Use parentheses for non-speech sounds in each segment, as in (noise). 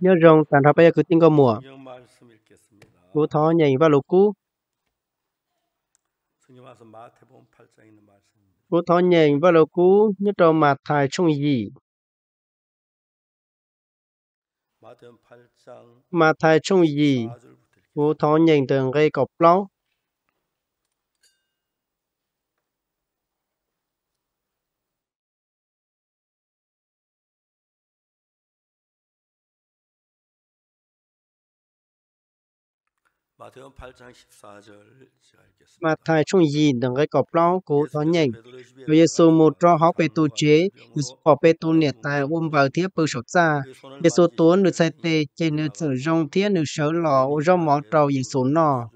nhớ rong tàn ra bây giờ tiếng có mùa cú thó nhảy vào lục cú cú thó nhảy vào lục cú nhớ trong mặt thải trong gì mà thải trong gì cú thó nhảy từ gây cọc lâu Mà thầy chung gì đừng gây cọp lo cố thó nhanh. Vì giê xu một rõ hóa bê tu chế, vì bỏ bê tu nẻ tài ôm vào thiết bư sổ xa. Giê xu tố nữ sai tê chê nữ sử rong thiết nữ sở lò ô rong mỏ trầu giê xu nọ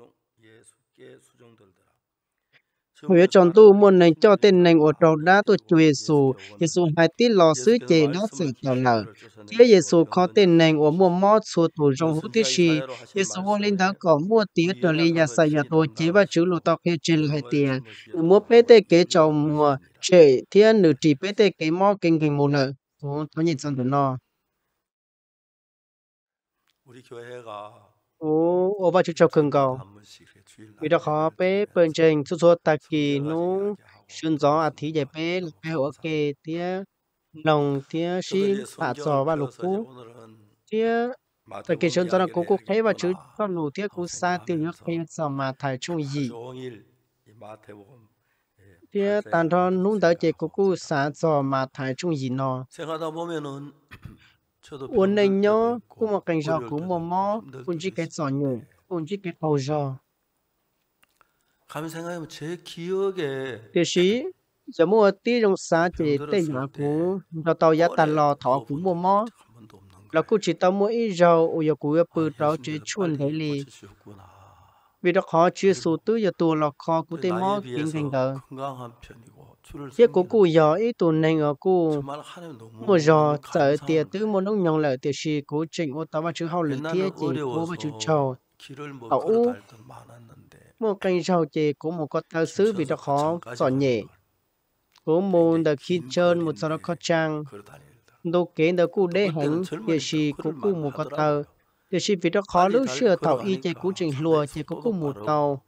hồi chọn tu muốn này cho tên này ở đầu đá tu chúa Giêsu Giêsu hai tí lo sứ chế nó sự tạo lở chế Giêsu có tên này ở mua mò số tu trong hữu tiết sĩ Giêsu vô linh thắng có mua tiết trở lên nhà sai nhà tôi chế và chữ lô tóc hết trên hai tiền nửa mua bê tê kế chồng mùa chế thiên nửa chỉ bê tê kế mò kinh kinh một Ủa tôi nhìn xong tụi bà 오, 오바 주척 근거 vì đó khó bé bên trên số số ta kỳ nú xuân gió à thì giải bé lúc bé ở kề tía nồng tía xin hạ giò và lục cú tía ta kỳ xuân gió là cố cố thế và chứ con nụ tía cú xa tiêu nhớ khe giò mà thải chung gì tía tàn thọ nung tới chế cố cố xa giò mà thải chung gì nó uốn này nhớ cũng một cảnh giò cũng mò mò cũng chỉ cái giò nhủ cũng chỉ cái bầu giò Điều sĩ giờ mua tí trong xã thì tây nhà cũ nó tàu giá tàn lò thọ cũng mua mó là cô chỉ tao mua ít dầu ô giờ cũ bự đó chỉ chuồn thế li vì đó khó chưa số tư giờ tù là khó cú tây mó kiếm thành thờ giờ cũ cũ giờ ít tù này ở cũ mỗi giờ tới tiền tư mua nông nhong lại tiền sĩ cố chỉnh ô tao mà chữ hậu lửa thiết chỉ cố mà chữ trầu tàu một cành rau chè của một con tao sứ vì nó khó giỏ nhẹ của một đợt khi chân một sau đó có trang đô kế đã cụ đế hẳn địa chỉ của cụ một con tao địa chỉ vì nó khó lúc xưa thảo y chè cũ trình lùa chè của cụ một tàu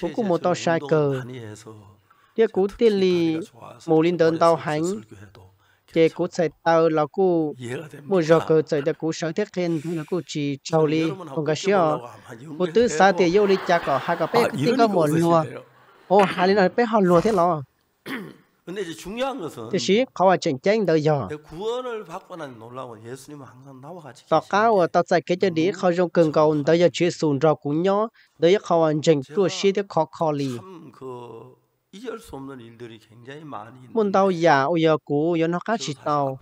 của cụ một tàu sai cờ địa cũ tiên lì mù linh đơn tàu hánh chế cụ chạy tàu là cụ mua giò cụ chạy được cú sở thiết lên là cú chỉ trâu li không à. à, có xíu cụ tứ xa thì yêu đi cha có hai cái bé tí có một lúa ô hai lần bé họ lúa thế lo (clears throat) Thế chỉ họ là chỉnh chánh đời giờ tao cá và tao chạy cái chân đi Họ dùng cần cầu đời giờ chỉ sùn rau cũng nhỏ đời giờ họ là chỉnh cú xí thì khó khó li mun tàu già ôi giờ cũ giờ nó khác chỉ tàu,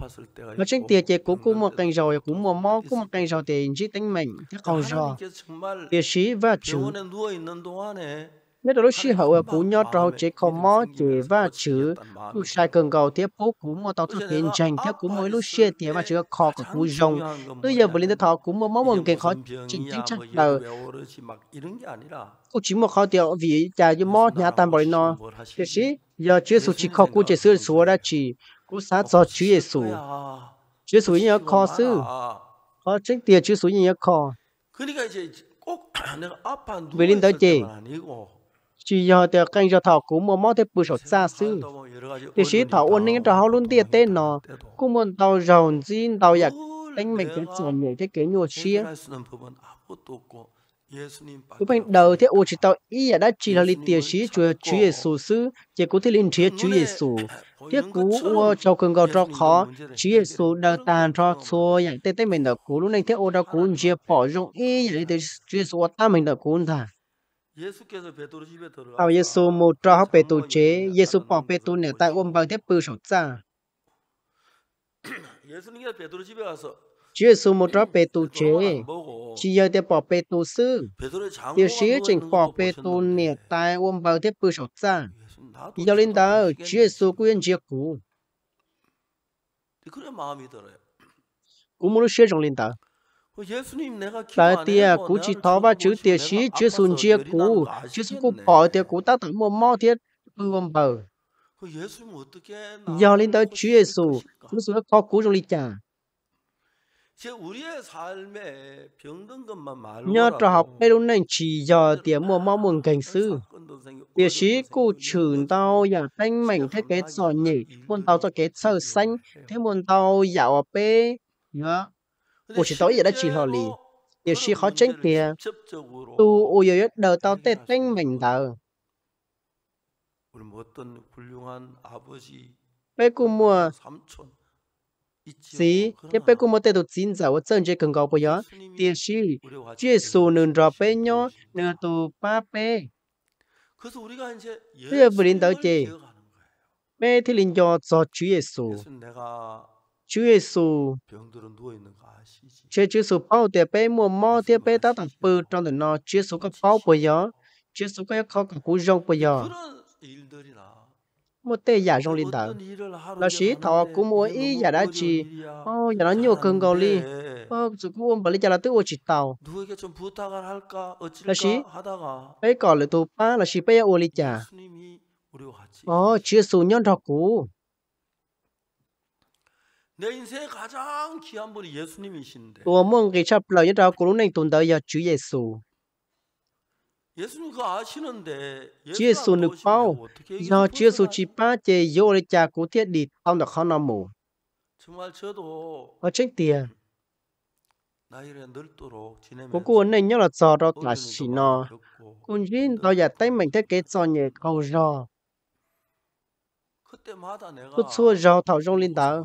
mà trên tiền chị cũ cũng một cành rồi cũng một món cũng một cành rồi thì chỉ tính mình chắc con rồi tiền sĩ và chủ nếu đó lúc xí hậu ở cú nhớ chế khó mó chế và chữ sai cần cầu tiếp bố cũng mô tao thực hiện dành theo cũng mỗi lúc xe tiền và chữ khó của cú rồng bây giờ bởi lên thọ cũng mô mó mong kênh khó chính chính chắc đầu cú chỉ một khó tiêu vì cha như mó nhà tam bởi nó thế xí giờ chữ số chỉ khó cú chế sư số ra chỉ cú sát do chứ yê số chứ số nhớ khó sư khó chính tiền chữ số nhớ khó vì linh tới chị chỉ giờ thì cái giờ thảo cũng mà mót thế bự sổ xa xứ thì sĩ thảo ôn nên cho họ luôn tiệt tên nó cũng muốn tàu giàu zin tàu giặc đánh mình cái sườn nhảy thế kế nhua xia Lúc ban đầu thì ô chỉ tàu ý à, đã chỉ là lý tiền sĩ chúa chúa Giêsu xứ chỉ có thể linh trí chúa Giêsu. Tiếc cú ôi cho cường gạo cho khó, chúa Giêsu đang tàn cho tên tên mình đã cú lúc này thế ô đã cú chưa bỏ dụng ý để chúa Giêsu ta mình đã cú thà ao Giêsu mô cho học bê tu chế Giêsu bỏ bê tu nửa tại ôm bằng thép bự sổ ra Chúa Giêsu mô cho bê tu chế chỉ giờ để bỏ bê tu sư điều sĩ chỉnh bỏ bê tu nửa tại ôm bằng thép bự sổ ra giờ lên đó Chúa Giêsu quyên chiếc cũ cũng muốn sửa trong lên đạo tại tia cú chỉ thó và chữ tia sĩ chưa sùn chia cú chưa sùn cú bỏ tia cú tác thẳng vâng một mò thiết ư vòng bờ giờ lên tới Chúa Giêsu Chúa Giêsu khó cứu trong ly trà nhờ trò học bê đúng nên chỉ giờ tia mùa mong mừng cảnh sư tia sĩ cụ trưởng tao giả thanh mảnh thế kế giỏi nhỉ Muốn tao cho kế sơ xanh Thế muốn tao giả bê Nhớ tối giờ 我是到伊拉去那里，也是好整天，都我有得到得证明的。 빼고 뭐 Sí, que peco mo te do cinza o chân je cần gò bây giờ, tiền sĩ, chia số nền rõ bé nhỏ, nền tù ba bé. Bây giờ vừa đến tới chị, mẹ thì linh do cho Chúa Giêsu. Chúa Giêsu Chúa Chúa Giêsu bao tiệp bé mua mò tiệp bé ta tập bự trong đời nó Chúa Giêsu có bao bây giờ Chúa Giêsu có khó cả cú rong bây giờ một tê giả trong linh đạo là sĩ thọ cũng mua ý giả đã chỉ ô ờ, giả nó nhiều cơn gầu ly ô chú cũng ôm bởi lý giả là tự ô chỉ tàu là sĩ bây còn lại tù ba là sĩ bây giờ ô lý giả ô chia sù nhân thọ cũ của mong cái chấp lời nhất đó của lúc này tồn tại là Chúa Giêsu. Chúa nước bao, do Chúa Giêsu chỉ ba chế vô cha của thiết đi ông đã khó nằm mù. Ở trên tiền, cô cô này nhớ là do đó là chỉ nó, cũng riêng đó là tay mình thiết kế cho nhẹ câu do. Cô xua do thảo rong lên đó.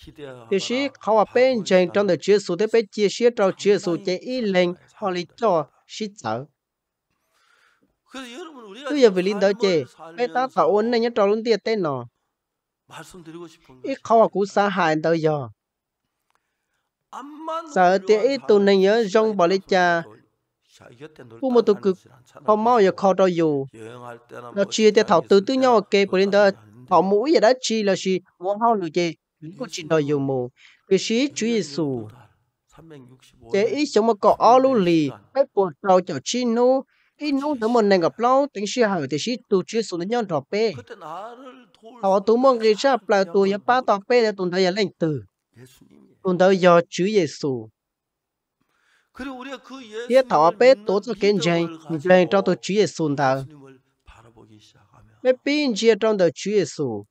bên thì cho 有时考啊变成长的结束，特别结束到结束这一零，好哩做洗澡。tôi giờ về linh đạo chế, ai ta thảo ôn này nhớ trò luôn tiệt tên nó. ít khó cú xa hại đâu giờ. sợ tiệt ít tụ này nhớ rong bỏ lấy cha. cú một tụ cực, họ mau giờ khó đâu dù. nó chia tiệt thảo từ từ nhau kê của linh đạo, thảo mũi giờ đã chi là chi, muốn hao lừa chế. 일곱시더 유무 그시 주예수 chế ít sống mà có ao lù lì cái bộ tàu chảo chi nô ít nô đó một nền gặp lâu tính sĩ hảo thì sĩ tu chi xuống đến nhau đọc bê họ tu mong cái sao là tu ya ba đọc bê là tuần thời lên từ tuần thời do Chúa su tiếp thọ bê tổ cho kiến dạy dạy cho tôi Chúa Giê-su đó mẹ bình chia trong đời Chúa Giê-su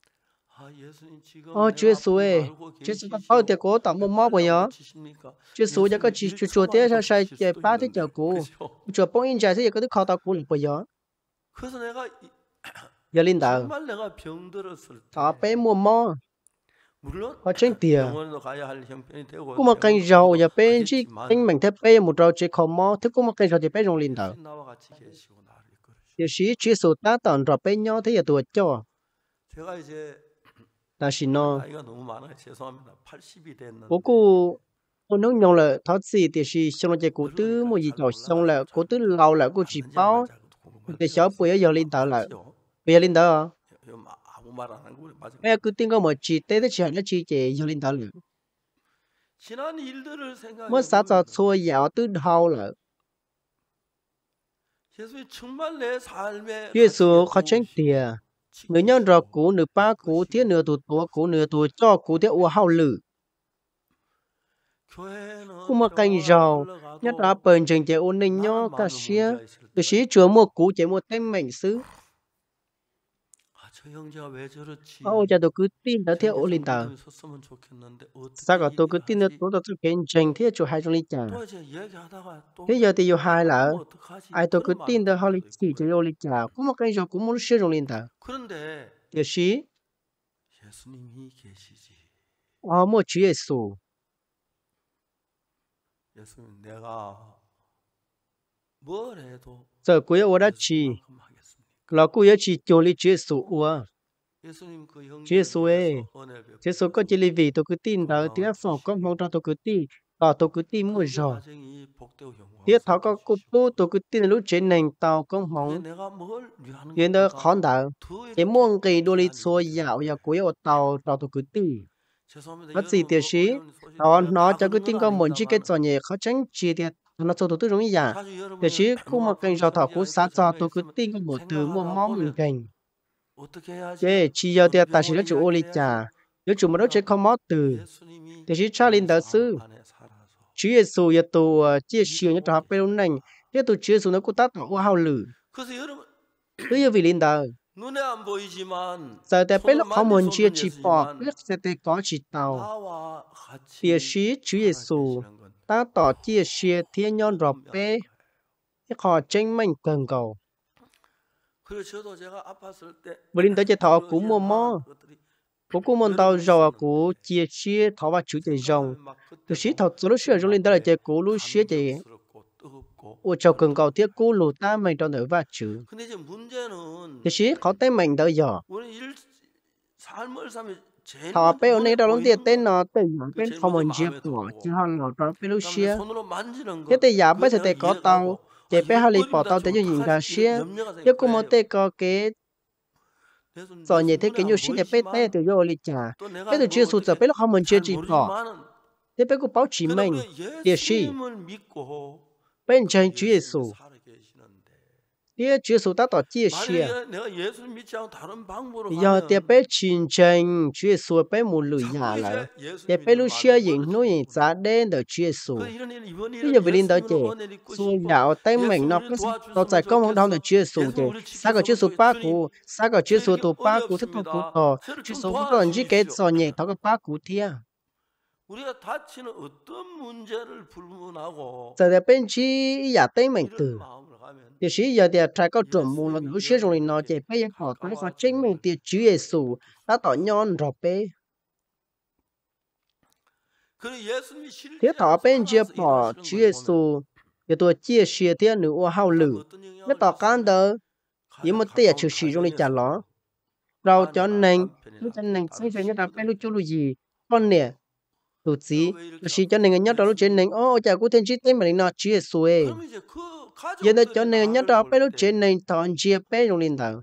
cố giờ có 어 주에서에 주에서가 바로 되고 sai 먹고요. 주에서 thế 지 주조대에서 살게 빠지 in trái 뽕인 giờ 이거도 가다 굴 보여. 그래서 내가 열린다. 정말 내가 병들었을 때. 다 빼면 뭐. 물론 chính tiền cũng một cái giàu nhà bên chỉ anh mảnh thép bên một rau chỉ không mò thế cũng mà cái giàu chỉ bên trong linh đạo giờ sĩ chỉ số ta tận rồi bên nhau thế giờ tuổi cho 다시 너 보고 nó nhau là tháo gì thì si xong rồi cổ tư một gì đó xong là cổ tư lâu là cổ chỉ bao để xóa bây giờ lên tàu là bây giờ lên tàu bây giờ cứ tiếng có một chỉ tế tới chỉ là chỉ chỉ giờ lên tàu là mới sáng giờ xua dạo tư đầu là 예수 가장 뒤에 người nhân rọ cú nửa ba cú thiết nửa tù tố cú nửa tù cho cú thiết ua hao lử cũng mà canh rào nhất là bền trường chế ôn ninh nhó cả xia từ xí chúa mua cú chế mua tên mảnh sứ giờ Auja도 그 tin theo Olinda. Sao tôi cứ tin tôi tôi kênh trình thiết chủ hai trong linh trả. Thế giờ thì yêu hai là ai tôi cứ tin được họ lý chỉ cho yêu lý trả. Cũng một cái gì cũng muốn sử dụng linh Olinda. Thế gì? Ờ, một chú Giêsu. Giờ cuối tôi đã chỉ 老古要去教你耶稣哇。耶稣诶，耶稣 có chỉ cho lý vị tôi cứ tin đó, tiếc phò có mong ra tôi cứ tin, đó tôi cứ tin mỗi rồi. Tiếc thảo có cô bố tôi cứ tin lúc chế nền tàu có mong. Yên đó khó đạo, cái muôn kỳ đôi lý xua dạo và cuối ở tàu đó tôi cứ tin. Mất gì tiếc sĩ, đó nó cho cứ tin có muốn chỉ cái trò nhẹ khó tránh chia thiệt nó cho tôi tôi giống như vậy để chứ không mà kênh giàu thọ cũng sáng cho tôi cứ tin một từ một món mình cảnh. chế chỉ giờ thì ta chỉ nó chủ ô li chả nếu chủ mà nó chế không mó từ để chứ cha linh đạo sư chứ Giêsu giờ tu chia sẻ những trò học bên này nếu tu chưa xuống nó cũng tát họ hao lử cứ như vì linh đạo giờ ta biết lúc họ muốn chia chỉ bỏ biết sẽ có chỉ tàu địa sĩ Chúa Giêsu ta tỏ chia sẻ thiên nhân rộp bê cái khó tranh mạnh cần cầu bởi linh tới chế thọ cũng mô mò cũng cũng muốn tao rồi cũ chia sẻ thọ và chủ chế rồng từ sĩ thọ chủ lúc xưa rong linh tới là chế cũ lúc xưa chế ô cho cần cầu thiết cũ lù ta mình cho nửa và chữ từ sĩ khó tới mạnh tới giờ thọ bé ở nơi đó lông tiền tên nó tên nó bên thọ mình chịu của chứ họ nó đó bên lúc xia cái tên giả bây giờ tên có tàu chế bé họ lì bỏ tàu tên cho nhìn ra xia nếu cũng một tên có cái do nhảy thế cái nhiều xin để bé tay từ vô lì trả bé từ chưa sụt giờ bé lúc họ mình chưa chỉ bỏ thế bé cũng báo chí mình địa sĩ bên chân chúa giêsu tia chúa số ta tỏ chia sẻ giờ tia bé chín chân chúa số bé mù lười nhà lại tia bé lu xia yên nô yên giá đen đỡ chúa số bây giờ về linh đó chị số nhà ở tay mình nó tỏ giải công không đau được chúa số chị sao có chúa số ba cũ sao có chúa số tổ ba cũ thích thọ cũ thọ chúa số không còn chỉ cái trò nhẹ thọ cái ba cũ thiệt Tại đây bên chỉ giả tế mình từ thì chỉ giờ thì trái có chuẩn mù là lúc xưa rồi nó chạy bây họ cũng có chính mình thì Chúa Giêsu đã tỏ nhon rồi bé thế thọ bên chia bỏ Chúa Giêsu thì tôi chia sẻ thế nữ ô hao lử mới tỏ can đó nhưng mà tiền chịu sử dụng để trả ló rồi cho nên lúc cho nên sinh ra như là bên lúc chỗ gì con nè tu chí chỉ cho nên nhất đó lúc trên nên ô chả có thiên chi tên mà nó chia xuê giờ đó cho nên nhất đó bây lúc trên nên toàn chia bé trong linh thảo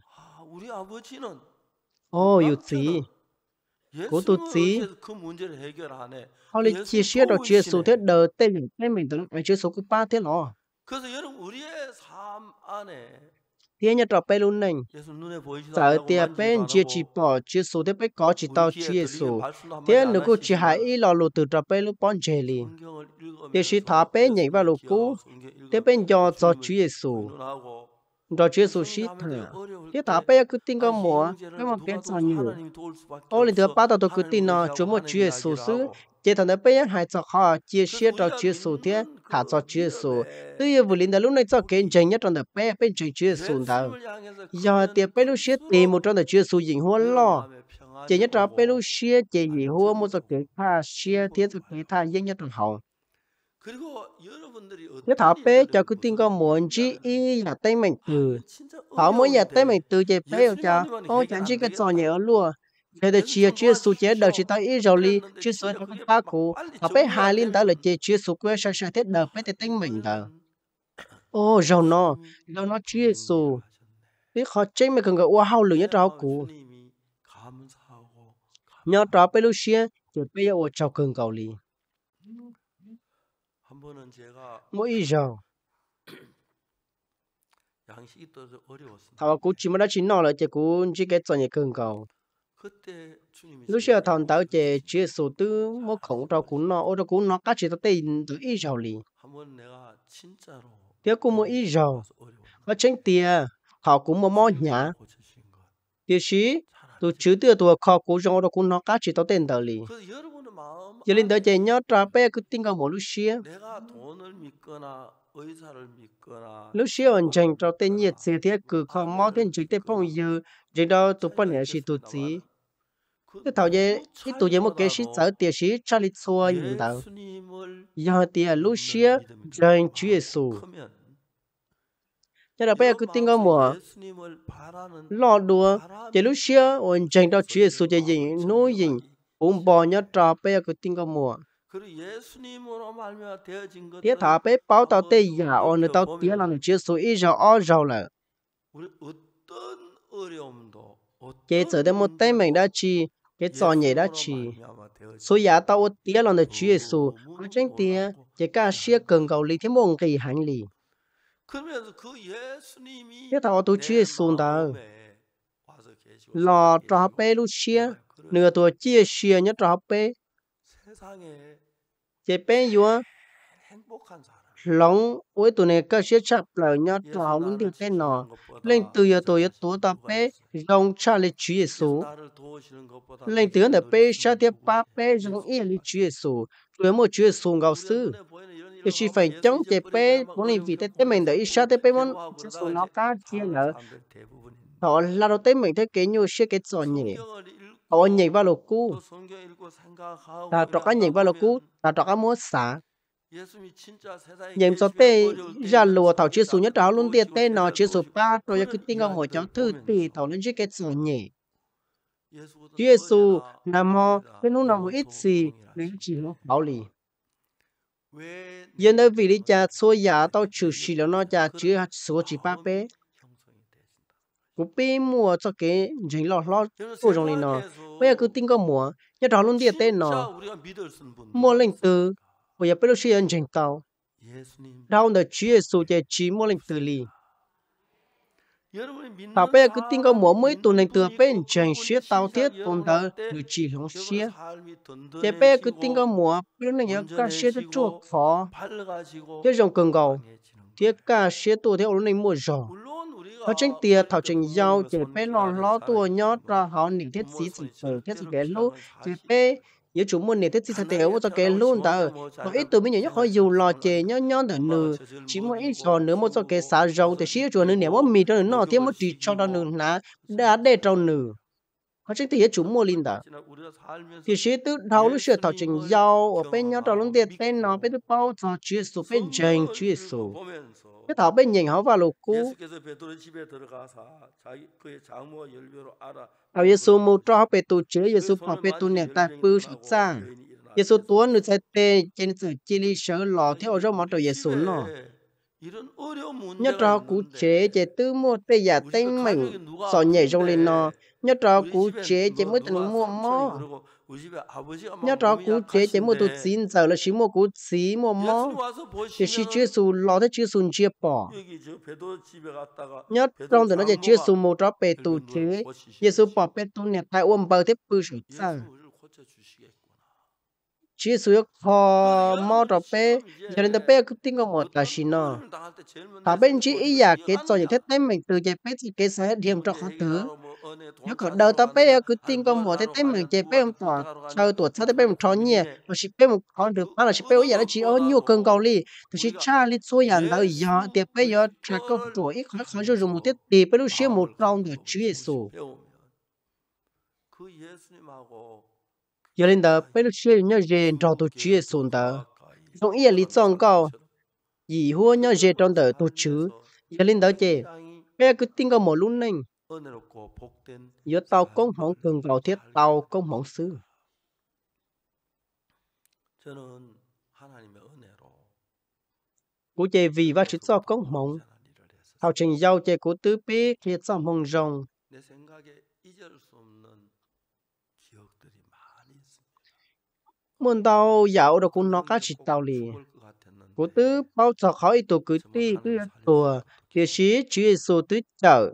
ô tu chí cố tu chí họ lại chia sẻ đó chia số thế đời tên mình tên mình tưởng chia số cứ ba thế nó 그래서 여러분 우리의 삶 안에 thế nhà trọ bé luôn nành sợ tiền bên chia chỉ bỏ chia số thế bé có chỉ tao chia số thế nếu cô chỉ hại ít lo lụt từ trọ bé lúc bọn trẻ li thế khi thả bé nhảy vào lụt cũ thế bên do cho chia số đó chia số shit thở thế thả bé cứ tin con mùa cái mà bé sao nhiều ô lên thứ ba tao tôi cứ tin nó chúa một chia số xứ chế thằng đấy bây giờ hai cho họ chia sẻ cho chia số thế thả cho chia số tuy nhiên vừa lên đó lúc này cho kiến trình nhất trong đó bé bên trình chia số đó giờ thì bé lúc xế tìm một trong đó chia số dính hoa lo chế nhất trong bé lúc xế chế gì hoa một số cái khác xế thế cho kiến tha dính nhất trong hậu cái thảo bé cho cứ tin con muốn chỉ ý là tay mình từ thảo muốn là tay mình từ chế bé cho ô chẳng chỉ cái trò nhẹ luôn thế thì chia chia số chế đầu chỉ tới ít rồi li chia số ba cụ họ bé hai liên tới là chia chia số quê sang sang tết đầu bé thì tính mình đời ô rồi nó rồi nó chia số biết họ chơi mà cần gọi qua hao lửa nhất đó cụ nhớ đó bé lúc xia thì bây giờ chào cần cầu li mỗi ít rồi thảo cú chỉ mới đã chín nọ là chỉ cú chỉ cái chuyện gì cần cầu lúc xưa thằng tao chế chế số tư mô khổng trao cún nó ô trao cún nó cá chỉ tao tên tự ý giàu lì tiếc cũng mua ý giàu và tránh tiền họ cũng mua món nhá tiếc xí tôi chứ tiêu tôi kho cú trong ô trao cún nó cá chỉ tao tên tao lì giờ linh tới chế nhớ trả bé cứ tin con một lúc xưa lúc xíu anh chàng trâu tên nhiệt sự thiết cử khó mò thiên chữ tên phong dư chỉ đó tụ bọn nhà sĩ tụ chí cái thảo dê khi tụ dê một cái sĩ sở tiệt sĩ Charlie Chua nhìn đạo do tiệt lúc xíu chàng Chúa Giêsu cho nên bây giờ cứ tin ngắm mùa lọ đùa chỉ lúc xíu anh chàng trâu Chúa Giêsu chỉ gì nô gì cũng bỏ nhớ trò bây giờ cứ tin ngắm mùa Tiếp thả bế báo tàu tê giả ô nơi tàu tía là nụ chia số ý giả ô rào là. Chế trở đến một tên mình đã chi, cái trò nhảy đã chi. Số giả tàu ô tía là nụ chia số, ô tranh tía, chế ca xia cần cầu lý thêm môn kỳ hành lý. Tiếp thả ô tù số đó. Lò trò bế lúc xia, nửa tuổi chia xia nhớ trò bế chế bé vua lòng với tụi này các sẽ chập lời nhau trò cũng được cái nọ lên từ giờ tôi giờ tôi tập bé rong cha lấy chúa giêsu lên từ này bé cha tiếp ba bé rong yên lấy chúa giêsu rồi một chúa giêsu gạo sư thì chỉ phải chống chế bé muốn vì thế mình đợi cha thế bé muốn giêsu nó cá chia nữa họ là đầu tiên mình thấy cái nhiều sẽ cái trò nhỉ vào lục ta 언니 vào lục 똑같 ta 발로꾸 다 똑같 뭐사 nhìn số tê ra lùa thảo chia số nhất đó luôn tiền tê nó chia số ba rồi cứ tin ngon hồi cháu thư tì thảo lên chiếc cái số nhỉ chia số nam ho cái lúc nào một ít gì nên chỉ nó bảo lì giờ nơi vì đi cha số giả tao chịu xì là nó cha chữ số chỉ ba bé cú bê mua cho cái gì lọ lọ cô trong này nó bây giờ cứ tin có mua nhớ đó luôn đi tên nó mua lên từ bây giờ bây giờ suy anh chỉnh tao đau đời chúa giêsu chạy chỉ mua lên từ li ta bây giờ cứ tin có mua mới tuần lên từ bên chỉnh sửa tao thiết tuần đó được chỉ không sửa chạy bây giờ cứ tin có mua bây giờ này nhớ cả sửa cho chuộc khó chứ dùng cần cầu thiết cả sửa tuần theo lúc này mua rồi họ tranh tiền thảo trình giao chỉ bé lon lo tua nhót ra họ niệm thiết sĩ sự ờ, thiết sĩ kẻ lú chỉ bé nếu chúng muốn niệm thiết sĩ thật tiểu cho kẻ luôn ta nó ít từ tụi mình nhất họ dù lo chè nhớ nhớ để nử chỉ muốn ít tròn nữa một cho kẻ xả dầu thì xí chùa nữa niệm một mì cho nó thêm một trì cho nó nử ná đã để trong nử họ chính tia chúng mua linh ta thì xí tự đầu lối sửa thảo trình giao ở bên nhớ đầu lúc tiền tên nó bên tự bao giờ chỉ số bên chênh chỉ số kết thảo bên nhìn họ vào lục cũ. Thảo Giêsu mô cho bê tu chữ Giêsu bỏ bê tu nè ta bư sắc sang. giê Giêsu tuá nữ sai tê trên sự chi lý sở lò theo rau món giê Giêsu nọ. Nhất trò cú chế chế tư mua tê giả tên mình sọ nhảy rong lên nọ. Nhất trò cú chế chế mới tình mua mò. nhớ rõ cú chế chế một tụt xin giờ là chỉ một cú xí một mò để chỉ chưa sù lò thế chưa sùn chia bỏ nhớ trong từ nó chỉ chưa sù một rõ bề tụ chế giờ sù bỏ bề tụ nè thay ôm bờ thế bự sù sao chỉ sù khó mò rõ bề cho nên bề cứ tin ngon một là xí nó thà bên chỉ ý giả cái cho những thế này mình từ chế bề thì cái sẽ điểm cho khó thứ nếu có đầu ta bé yo cứ tin con mồi thế thế mình chế bé ông tòa sau vâng tuổi sau thế bé mình trò nhẹ mà chỉ bé mình con được vâng, bao là vâng, chỉ bé bây giờ nó chỉ ở nhiều cơn cầu li thì chỉ cha li số nhận đâu giờ tiệp bé yo trả câu chỗ ít khó khó cho dùng một tiết tì bé lúc xíu một trong được Chúa Giêsu giờ lên đó bé lúc xíu nhớ về trò tổ Chúa Giêsu đó trong ý lý trong câu gì hua nhớ về trong đời tổ chức. giờ lên đó chứ giờ cứ tin con mồi luôn nè giữa tàu cũng không thường vào thiết tàu cũng không xứ. Cụ chế vì và sự do công mộng. Thảo trình giao chế cụ tứ bí khi do mong rồng. Muốn tao dạo đó cũng nó cá trị tao lì. Cụ tứ bao giờ khỏi tù cứ tí cứ tùa. Thì sĩ chú ý số tứ chở.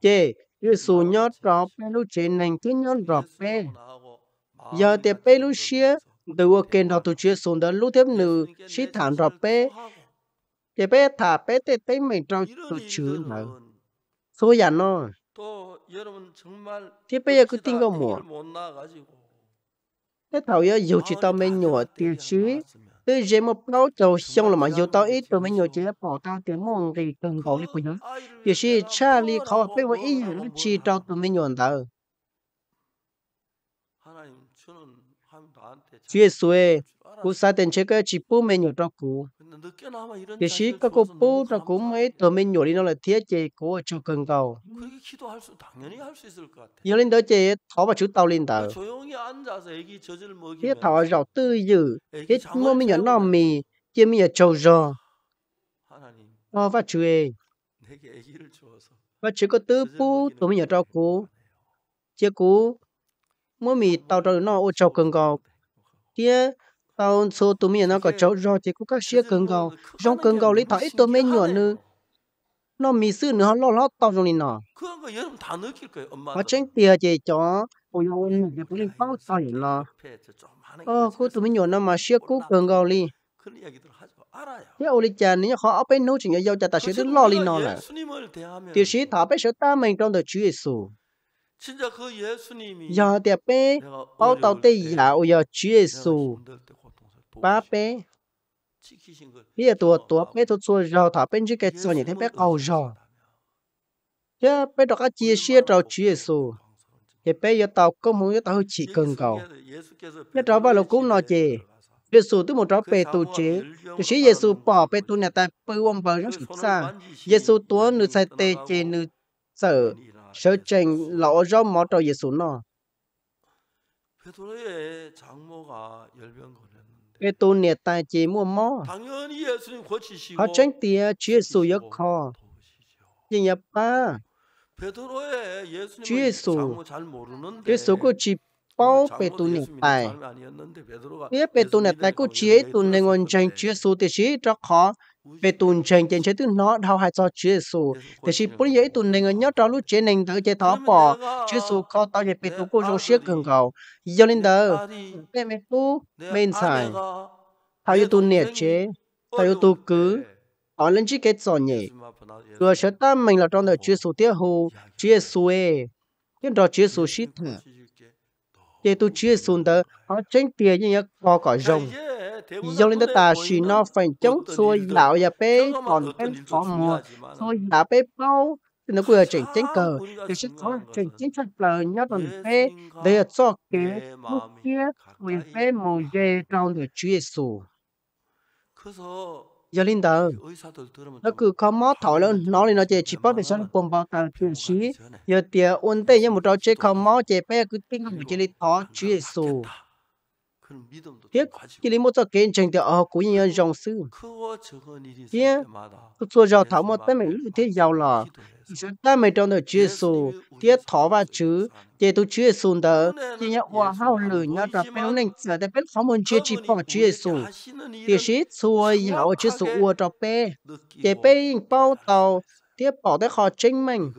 chế yêu số nhớ trọ bê lu chế nành cứ nhớ trọ bê giờ thì bê lu xia từ ô kênh họ tụ chia xuống đó lu thêm nữ xí thản trọ bê thì bê thả bê tê tê mình trong tụ chữ nữa số giả nó thì bây giờ cứ tin cái mùa thế thảo yêu dù chỉ tao mới nhỏ tiêu chí tôi dễ một bao tàu xong là mà dù tao ít tôi mới nhiều chỉ bỏ tao tiếng mong thì cần bỏ đi của nhớ chỉ khi cha li khó biết với ít nó chỉ tao tôi mới nhiều tao Chúa Giêsu, cú sa tiền chế cái chỉ bố mình nhiều tao cú các cô cũng mấy 까고 mình nhổ đi nó là thiết chế của chủ cần cầu. Giờ lên đó chế thảo và chú tàu lên tờ. Thiết thảo rào tư dự, thiết mua mình nhỏ nọ mì, chế mình nhỏ trầu rò. Ờ và chú ê. Và chú có tư bú tụi mình nhỏ trao cú. Chế cú, mua mì tao trao nó ô trầu cần cầu. Thiết tao số tụi mình nó có cháu ừ. rồi thì có các xe cần cầu trong cần cầu lấy thằng ít tụi mình nhỏ nữa nó mì sư nữa nó lo tao trong này nọ mà tránh tiền chỉ cho ôi ôi mình cái bún bao sao vậy lo ờ cô tụi mình nhỏ nó mà xe cố cần cầu đi thế ôi cha nếu họ ở bên nấu chuyện giao cho ta sẽ rất lo đi nọ là tiêu sĩ thả bên sẽ ta mình trong đời Chúa Giêsu giờ đẹp bé bao tao tây giả ôi giờ Chúa Giêsu ba papé. Bia tua tua bé tua tua rau thả bên dưới cái tua nhìn thấy bé cầu rau. Chứ bé đó cái chia sẻ rau chia Giêsu. Thì bé giờ tàu công muốn giờ tàu chỉ cần cầu. Nhớ trò vào lúc cũng nói gì. Giêsu tức một trò bé tu chế. Tu sĩ Giêsu bỏ bé tu nhà ta bơi vòng vòng rất xa. Giêsu tua nữ sai tê chế nữ sợ sợ chênh lão rau mỏ trò Giêsu nó. 베드로의 장모가 열병 걸려. เอตูเนี่ยตายจีมัวมอเขาจังเตียชีสุยคอยังยับป้าชีสุชีสุก็จีป้าเปตูเนี่ยตายเอเปตูเนี่ยตายก็ชีตุนในงอนใจชีสุเตชีจะขอ về tuần trên trên chế tụng nó đau hai cho Chúa Giêsu để chỉ bốn dễ tuần người nhớ cho lúc chế nên tới chế thó bỏ Chúa Giêsu có tao chế bị tụ cô rong xiết gần cầu giờ lên đó mẹ mẹ tu bên sai thay yêu tuần nhiệt chế thay yêu tu cứ ở lên chỉ kết trò nhỉ cửa sẽ ta mình là trong đời Chúa Giêsu tiếp hồ dạ, dạ, Chúa Giêsu ấy nhưng đó Chúa Giêsu dạ, shit thả chế tu Chúa Giêsu đó họ tránh tiền như có cỏ rồng dâu lên ta chỉ nó phải chống xuôi lão và bé còn bên khó mùa thôi đã bé bao nó vừa chỉnh chính cờ thì sẽ có chỉnh chính sách là nhất là bé để cho cái lúc kia vì bé mồi dê trong được Chúa Giêsu giờ linh tờ nó cứ có mót thổi lên nó lên nó chơi chỉ bắt phải sao quần bao tờ thuyền sĩ giờ tiệc ôn tây như một trò chơi không mót chơi bé cứ tin không chỉ lên thó Chúa Giêsu 也给你莫做见证的哦，故意要让手。也不做让他们他们有点要了，是他们当的接受，也讨伐主，也都接受的，也要我好了，那个不能做的，不他们接去帮接受，也是做要接受我这边，也被报道，也报的好证明。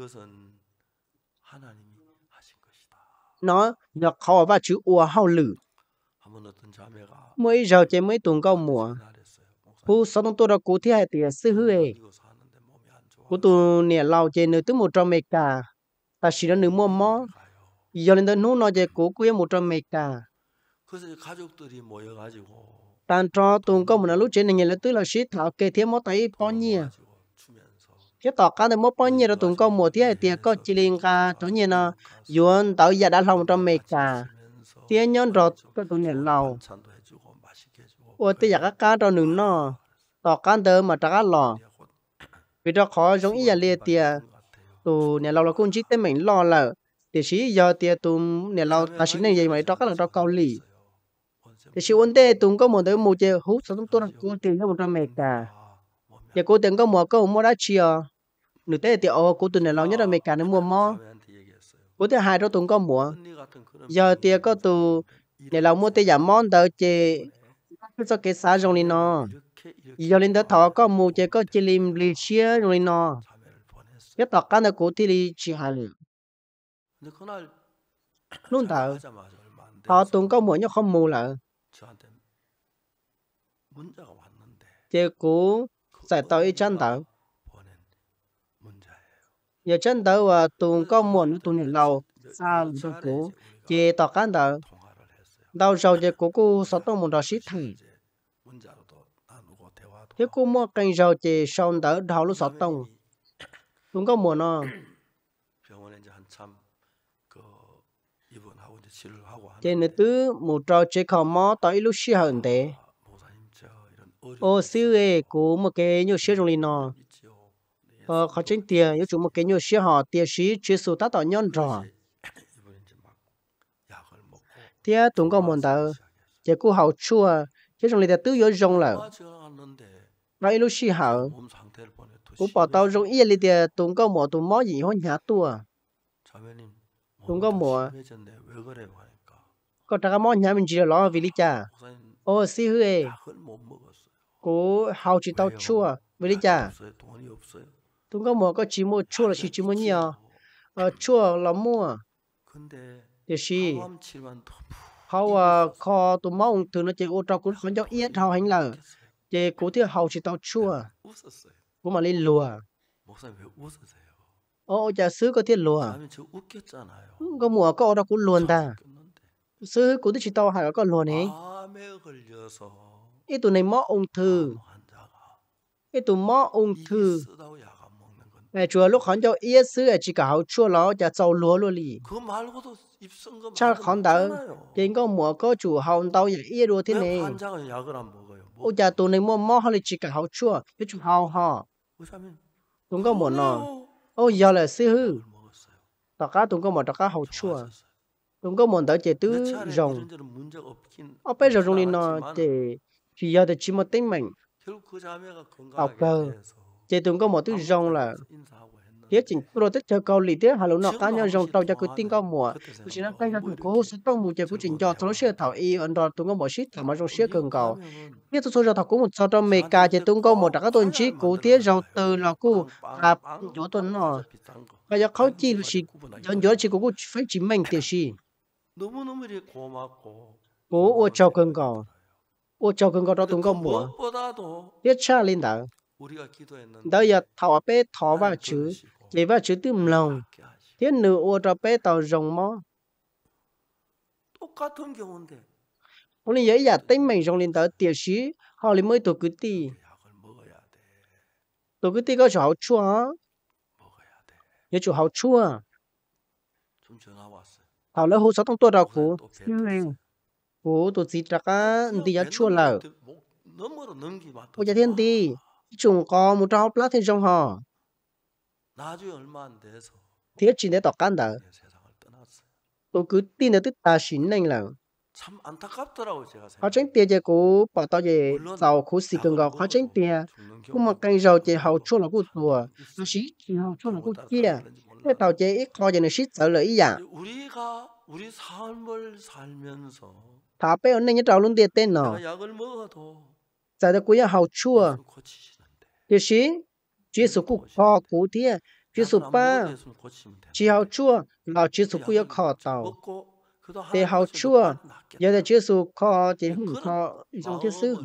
nó nhờ khó và chữ ua hao lử mới giờ chế mấy tuần câu mùa phu sáu tuần tôi đã cố thi hai tiền sư hư ấy cố tu nè lao chế nửa tức một trăm mét cả ta chỉ là nửa mua mỏ giờ lên tới nút nó chế cố quê một trăm mét cả tan cho tuần câu mùa là lúc chế này là tức là shit thảo kê thiên mỏ tay bao nhiêu cái tọt cá thì mất bao nhiêu rồi tuần câu mùa thì hai tiền có chỉ liên cả chỗ nhiên nó yuan tàu giờ đã lòng trăm mệt cả tiếng nhon rọt cái tụi này lâu ô tê giặc cá đâu nướng nó tỏ cá đỡ mà trả lò vì đó khó giống như là liệt tia tụi này lâu là cũng chỉ tên mình lo là thì chỉ giờ tia tụi nhà lâu ta chỉ này vậy mà đó cái là đó cao lì thì chỉ vấn đề tụi có một đứa mùa chơi hút sản tụi nó cũng tiền cho một trăm mét cả giờ cô tiền có một có mua đã chia nửa tê thì ô cô tụi này lâu nhất là mấy cả nó mua mò bữa thứ hai đó tụng có mùa giờ tiệc có tụ để lâu mua tiệc giảm món đỡ chê cứ cho cái xã rong nó giờ lên đó thọ có mù chê có chê lim lì chia rong nó cái tọt cá nó cố thì lì chỉ hai lì luôn thở thọ tụng có mùa nhưng không mù là chê cố giải tỏi chân thở giờ chân đầu và tùng có muộn tùng nhiều lâu à cho cũ chỉ tỏ cán đầu đầu sau giờ cũ cũ sáu tông một đó xít thẳng thế cũ mua cành rau chỉ sau đỡ đầu lúc sáu tông tùng có muộn nó à. trên nữa thứ một trò chơi khó mò tới lúc xí hận thế ô siêu ấy cũ một cái nhiều xí trong lì nọ ờ khó tránh tiền yếu chúng một cái nhiều xe họ tiền sĩ chế số ta tỏ nhân rõ tia tụng có một tờ chế cú hậu chua chế trong này tư yếu rong là nói lúc xí hậu cú bảo tao rong yên lì tia tụng có một tụng mỏ gì hôn nhà tua tụng có một có trả mỏ nhà mình chỉ là lo vì lý cha ô xí hư ê dạ, cú hậu chỉ tao chua vì lý dạ, cha đúng có mò có chỉ mua chua là chỉ chỉ mua nhia à chua là mua thì gì hầu à kho tụ mong từ nó chỉ ô trâu cũng vẫn cho yết hầu hành lờ chỉ cố thiết hầu chỉ tao chua cũng mà lên lùa ô chả sứ có thiết lùa có mùa có ô trâu cũng luôn ta sứ cố thiết chỉ tao hay có luôn ấy ít tụ này mỏ ung thư ít tụ mỏ ung thư 哎，主要路杭州也是哎，去搞出了就走路了哩。잘 간다. 겐거 먹고 주 한다고 예로 되네. 환자가 약을 안 먹어요. 오자 돈에 뭐뭐 할리 지가 하추. 요즘 하하. 돈거 뭐노. 오 야래 쓰흐. 다가 돈거 뭐 다가 하추. 돈거 뭔다 제뜨 종. 앞에 저종이 너 제. 귀야의 지모 땡맹. 결국 그 자매가 건강하게 돼서 chỉ từng có một thứ rong là tiếc chỉnh pro cho câu lý tiếc hà lũ nọ cá nhau rong tàu cho cứ tin câu mùa chỉ năng cái rằng cố sẽ trong mùa chơi của trình cho tôi sẽ thảo y ẩn đó tụng có một ship thảo mà rong sơ cần cầu tiếc tôi số ra thảo cũng một sau trong mê ca chỉ tụng có một đặc tôn chỉ cố tiếc rong từ là cô à chỗ tuần nọ bây giờ khó chi là chỉ dân giờ chỉ có cái phải chính mình tiếc gì cố ô cho cần cầu ô cho cần cầu đó tụng có mùa tiếc cha lên đạo đó giờ thọ bé thọ vào chữ chỉ vào chữ tư lòng thiên nữ ô cho bé tàu rồng mò hôm nay giờ tên mình rồng lên tới tiểu sĩ họ lên mới tổ cứ tì, tổ cứ tì có chỗ hậu chua nhớ chỗ hậu chua thảo lỡ hồ sáu tông tua đó cũ cũ tổ gì ra cái, đi giá chua lờ ôi giờ thiên tì chúng có một trò plá thì trong họ thì chỉ để tọt can đó tôi cứ tin là tất ta xin anh là họ tránh tiền cho cô bảo tao về giàu cô xì cần gọt họ tránh tiền cũng mà càng giàu thì hậu chua là cô tua nó xí thì hậu chua là cô kia thế tao chế ít coi cho nó xí sợ lợi gì dạ thả bé ở nơi nhà trào luôn tiền tên nó giờ tôi cũng hậu chua thì sĩ chỉ số cụ khó cụ thế chỉ số ba chỉ hào chúa, là chỉ số cũng yếu khó tàu thì hậu chúa, giờ là chỉ số khó thì không khó trong thế sự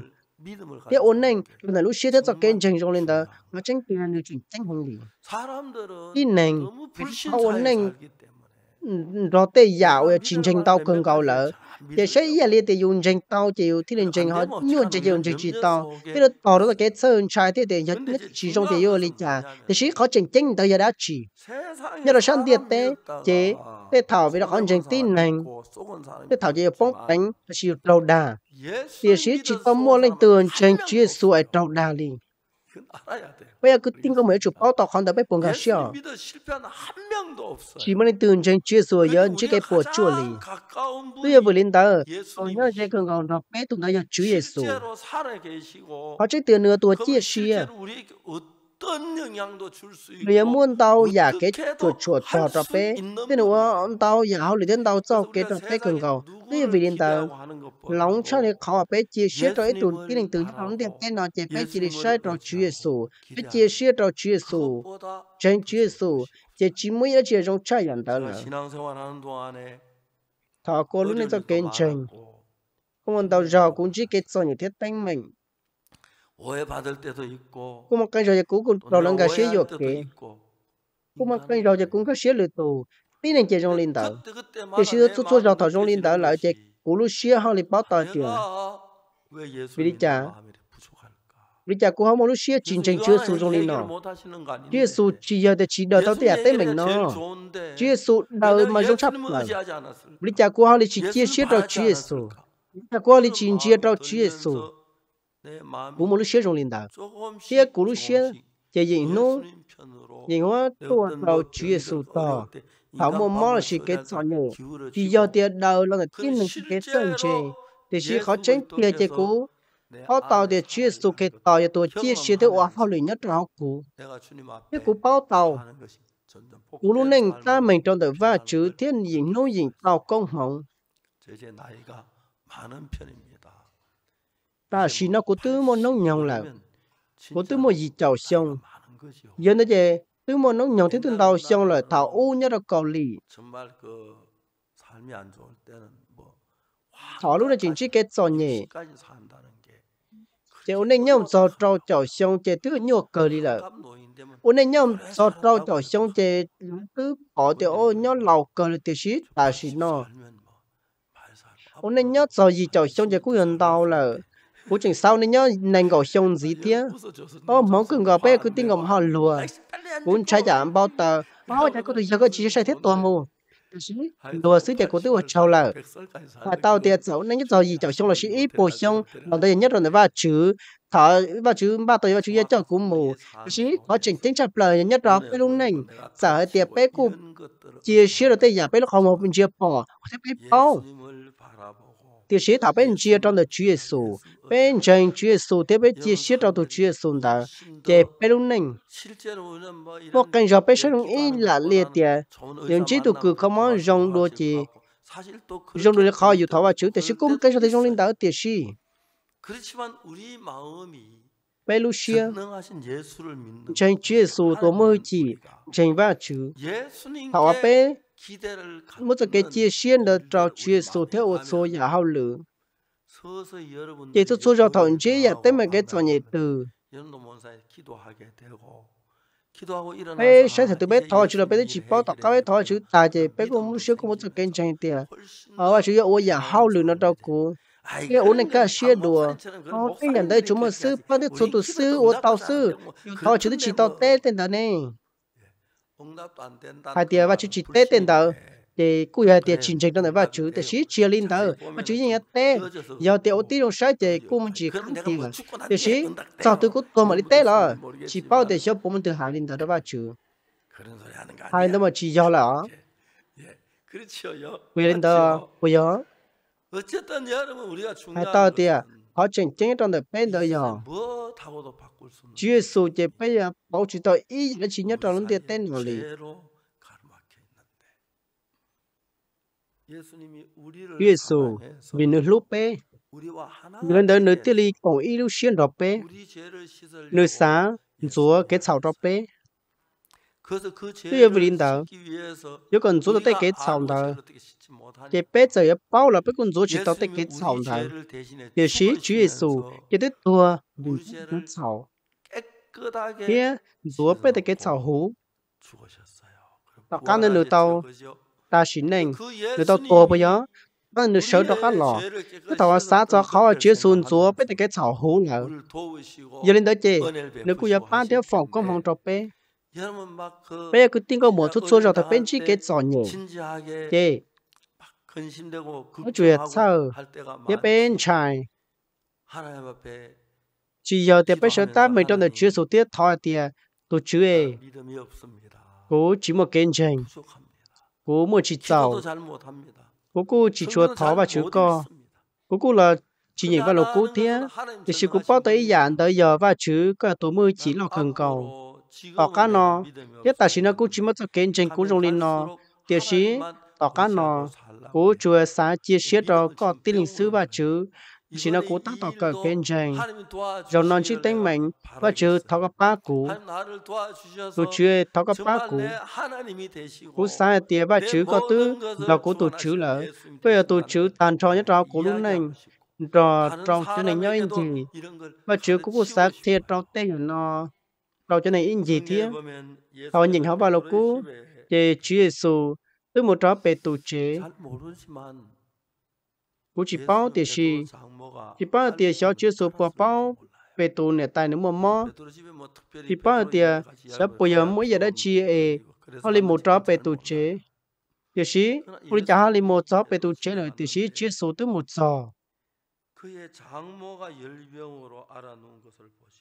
thế ổn định ta lúc xưa thế cho kênh trình trong lên đó nó tránh tiền là chuyện tránh hùng đi đi nền ổn định rồi tê dạo trình trình tao cường cầu lỡ 也是伊列的用人刀就天然人和用这用这知道，比如刀了个手柴的的一其中的有理解，但是可真正的有得治。你若想点的，这这头比如可真 tin 能，这头就帮帮是有刀打，也是只到摸 lên tường trên chia sủi đầu đà liền. Vậy 그 띵검을 주 뻗어간다 배 뭔가 쉬어. 지문이 뜬전 주에서 연주게 보조리. 또여 불린다. 오늘 제 건강 나 빼도 나야 주 예수. 어쨌든 너또 지시야. 우리 rồi muốn tao giả cái chuột chuột cho trò bé. Thế nữa tao giả hậu lý đến tao cho cái trò bé cần cầu. Thế vì đến tao lòng cho nên khó bé chia sẻ cho ấy tụi cái đình tử lòng đẹp cái nó chạy bé chia sẻ cho Chúa Giêsu. Bé chia sẻ cho Chúa Giêsu. Trên Chúa Giêsu. Chỉ chỉ mới là chỉ trong trái nhận đó là Thọ cô lúc này cho kiến trình. Không còn tao giờ cũng chỉ kết cho những thiết tánh mình. Có một cái rồi giờ cũng còn lần gà xế dột kì. Có một cái rồi giờ cũng có xế lưỡi tù. Tí nên chơi trong liên tờ. Thì xế chút chút rồi thảo trong liên tờ lại chơi cú lúc xế hông lì báo tờ chưa? Vì đi chả. Vì chả cũng không một lúc xế chính trình chưa xuống trong liên nó. Chúa Giêsu chỉ giờ để chỉ đợi tao tỉa tới mình nó. Chúa Giêsu đời mà dùng chấp mà. Vì chả cũng không lì chỉ chia xế rồi Chúa Giêsu. Chả cũng lì chỉ chia rồi Chúa Giêsu hoa đào là 无母路些种领导，些古路些也引侬，引我多到主耶稣道，他们马了是给造人，只要得到那个天能给圣洁，但是好真别结果。họ tạo để Chúa Giêsu cái tạo để tôi chia sẻ được hòa hợp lý nhất trong cụ cái cụ bao tạo cụ luôn nên ta mình trong đời và chữ thiên nhiên nô nhiên tạo công hồng ta xin nó có tứ môn nông nhồng là có tứ môn gì chào xong giờ nó về tứ môn nông nhồng thế tuần đầu xong là thảo u nhớ là cầu lì thảo lúc này chính chỉ cái trò nhỉ chế ôn nên nhom cho trâu chào xong chế tứ nhua cờ đi là ôn nên nhom cho trâu chào xong chế tứ bỏ chế ô nhớ lầu cờ là tiêu chí ta xin nó ôn nên nhớ cho gì chào xong chế cũng hiện tao là cú trình sau này nhớ nành gò xong gì tía ô máu cường gò bé cứ tin gò họ lùa cú trai giảm bao tờ bao trái có thể giờ có chỉ sai thiết toàn mù lùa sứ trẻ của tôi trâu là và tao tiệt dấu nên nhất rồi gì chảo xong là sĩ ít bổ xong lòng đây nhất rồi là va chữ thở va chữ ba tới va chữ cho cú mù sĩ có chỉnh tính chặt lời nhất đó cái lúc này sợ tiệt bé cụ chia sẻ rồi tây giả bé nó không một mình chia bỏ thế bé bao thì sẽ thảo bên chia trong đời Chúa Giêsu bên trên Chúa Giêsu thế bên chia sẻ trong tổ Chúa Giêsu đó để bên luôn nè một cái giờ bên sẽ luôn là liệt tiệt những chỉ tụ cứ không muốn rong đua gì rong đua khó dù thảo và chữ thì sẽ cũng cái giờ thì rong lên đó thì gì bên lúc xưa trên Chúa Giêsu tôi mới chỉ trên và chữ thảo bên một cái chia xuyên là trò chuyện số theo ô số giả hao lử chỉ số số cho thằng chế nhà tới mà cái trò nhẹ từ ấy sẽ thật biết thôi chứ là biết chỉ bảo tao cái biết thôi chứ ta chỉ biết cũng muốn sửa cũng muốn thực hiện chẳng tiền ở và chứ ô giả hao lử nó đâu cũng cái ôn định cả xe đùa họ cái nhận đây chúng mà sư bắt được số tụ sư ô tàu sư thôi chứ chỉ tàu tê tên đó này hai tia và chú chỉ tê tên tờ thì cụ hai tia chính trình cho đấy và chú thì sĩ chia linh tờ mà chú như tê do tia ô tí rồi sai thì cụ mình chỉ không tiền rồi thì sĩ sau tôi cũng tôi mà đi tê rồi chỉ bao để cho bố mình từ hàng linh tờ đó và chú hai đó mà chỉ do là quyền đó quyền đó hai tao tia họ chỉnh chính trong đấy bên đó giờ Chúa Giêsu chỉ bây giờ bảo chỉ tội ý là chỉ nhất trong những tiền tên nào Chúa Giêsu vì nửa lúc bé người đời nửa tiết ly còn ý xuyên đó bé nửa xá chúa kết chảo đó bé Tuy vì linh đạo, nếu còn chủ tế cái xong đó, cái bây giờ yếu bao là bây còn chủ chỉ đạo tế kết xong đó, thì sĩ Chúa Giêsu cái tế thua vì cũng xảo, thì chủ bây tế kết xảo hú, tạo cá nên lừa tàu, ta sĩ nên lừa tàu tua bây giờ, nó lừa sợ được cá lò, cái tàu sát cho khó ở Chúa Giêsu chủ bây tế kết xảo hú nữa, giờ lên đó chị, nếu cứ yếu ba đứa phòng công phòng trọ bé. Bây giờ cứ tin có một chút số rồi thật bên chỉ kết giỏi nhỉ. Chị. Nó chuyện sao? Tiếp bên trái. Chỉ giờ tiếp bên sáng ta mình trong đời chưa số tiết thôi tiền. Tôi chưa ấy. Cố chỉ một kiên trình. Cố một chỉ giàu. Cố cố chỉ chúa thó và chúa co. Cố cố là chỉ nhìn vào lục cố thế. Thì sự cố bao tới giản tới giờ và chứ có tố mưu chỉ là cần cầu tỏ cá nó nhất ta xin nó cũng chỉ mất cho kiến trình cũng dùng lên nó tiêu chí tỏ cá nó cố chùa xá chia sẻ đó có tin lịch sử và chữ chỉ nó cố tác tỏ cờ kiến trình dầu non chỉ tính mình và chữ thọ cấp ba cũ tổ chùa thọ cấp ba cũ cố xá tiề và chữ có tư nó cố tổ chữ lỡ bây giờ tổ chữ tàn trò nhất đó cố lúc này trò tròn cho nên nhau chị và chữ cố cố xác thiệt trò tên nó đâu cho này in gì thế họ nhìn họ vào lô cú về Chúa Giêsu tức một trò bề tù chế cú chỉ bao tiền gì chỉ bao tiền cho Chúa Giêsu qua bao bề tù này tại nước mò mò chỉ bao tiền sẽ bây giờ mỗi giờ đã chia e họ lấy một trò bề tù chế tiền gì cú chỉ họ lấy một trò bề tù chế rồi tiền gì Chúa Giêsu tức một trò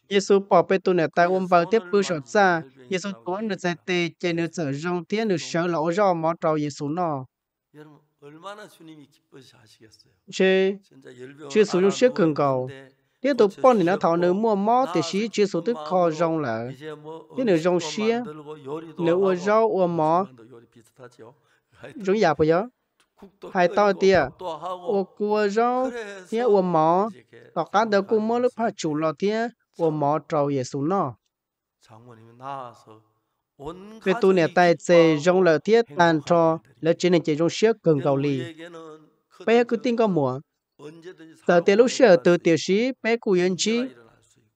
Giêsu bỏ bê tu nè ta ôm vào tiếp bưu sọt ra, Giêsu có nửa giải tê chạy nửa sở rong tía nửa sở lỗ do mỏ trầu Giêsu nọ. Chê, Chúa Giêsu dùng sức cường cầu, tiếp tục bọn nửa thảo nửa mua mỏ để xí Chúa Giêsu tức kho rong lỡ, tiếp nửa rong xía, nửa ua rau ua mỏ, rong giả bây giờ hai to tia wo cua rau tia wo mỏ, tỏ cá đỡ cua mỏ lúc phải chủ lo tia wo mỏ trâu ye su nó về tu nè tài xe rong lờ tia tan cho lỡ trên này chỉ rong xiếc cường cầu lì bé cứ tin có mùa tờ tia lúc xưa từ tiểu sĩ bé cù yên chi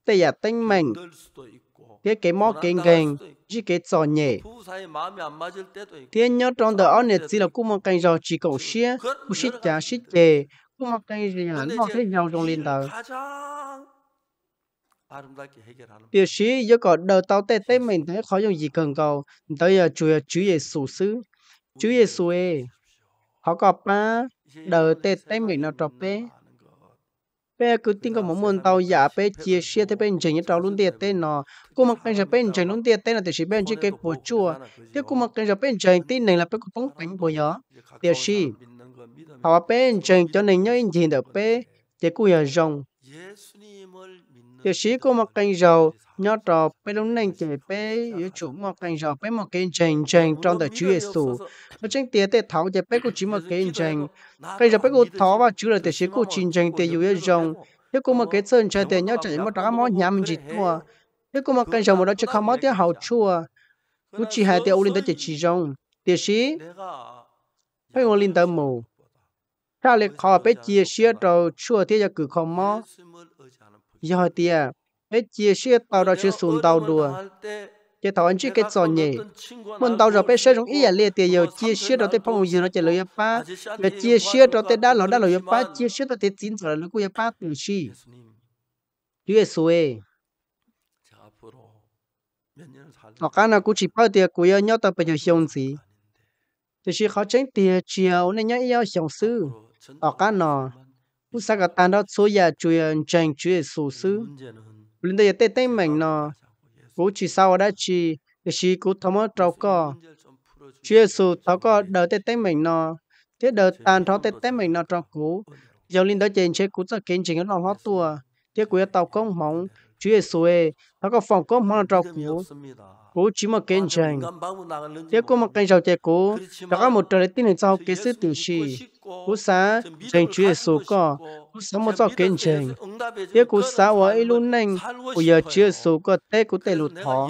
tây giả tinh mạnh thế cái mò kinh kinh chỉ cái trò nhẹ thế nhớ trong đời ông này chỉ là cũng mong cảnh rồi chỉ cầu xia cũng xích chả xích chè cũng mong cảnh gì là nó thấy nhau trong liên đời điều sĩ do có đời tao tê tê mình thấy khó dùng gì cần cầu tới giờ chúa chúa giêsu xứ chúa giêsu ấy họ có ba đời tê tê mình nó trọp bê bé cứ tin có một môn tàu giả bé chia sẻ thế bên chừng tàu luôn tiệt tên nó cô mặc cái bên chừng luôn tiệt tên là thì chỉ bên chỉ cái bộ chua thế cô mặc cái bên chừng tin này là bé có bóng cảnh bộ nhỏ tiệt sĩ họ bên chừng cho nên nhớ gì được bé thì cô giờ rồng tiệt sĩ cô mặc cái dầu nhớ trò bây đúng nên kể bé yếu chủ một cảnh rõ bé một cái trình trình trong đời Chúa Giêsu nó chính tiền để tháo cho bé cũng chỉ một cái trình cái rõ bé cũng tháo và Chúa là để sẽ cũng trình trình để yếu dùng nếu cũng một cái chân chơi để nhớ chạy một đá món mình gì thua, nếu cũng một cảnh rõ một đó chỉ không mất tiền hậu chua cũng chỉ hai tiền ổn định để chỉ dùng để sĩ phải ổn linh tế mù ra lịch khó bé chia sẻ trò chua thì là cử không mất giờ tiền ấy chia sẻ tàu ra chữ sùn tàu đùa chế tàu anh chỉ cái trò nhỉ muốn tàu rồi bé sẽ rong ý à liệt tiền nhiều chia sẻ rồi tới phong gì nó chỉ lấy ba về chia sẻ rồi tới đa đã đa lấy ba chia sẻ rồi tới chín rồi lấy cái ba từ chi Chúa Giêsu họ cá nào cũng chỉ bao tiền của yêu nhau tập bây giờ xong gì thì chỉ khó tránh tiền chiều nên nhớ yêu xong sư họ cá nào cũng sao cả tan đó số nhà truyền tranh Chúa Giêsu sư linh đây tê tê mình nó cú chỉ sau đó chỉ để chỉ cú thấm ở trâu co Chúa Giêsu tháo co đỡ tê tê mình nó thế đỡ tàn tháo tê tê mình nó trong cú dầu linh đó trên chế cú sẽ kiến chỉ nó lo tua thế cú tàu công mong Chúa Giêsu ơi, nó có phòng có món trọc của cố chỉ mà kênh chàng. Tiếc có một kênh chào chạy cố, đó có một trời tin hình sau kế sư tiểu sĩ. Cố xá, chàng Chúa Giêsu có, cố xá một sau kênh chàng. Tiếc cố xá và ấy luôn nành, bây giờ Chúa Giêsu có tế cố tế lụt thọ.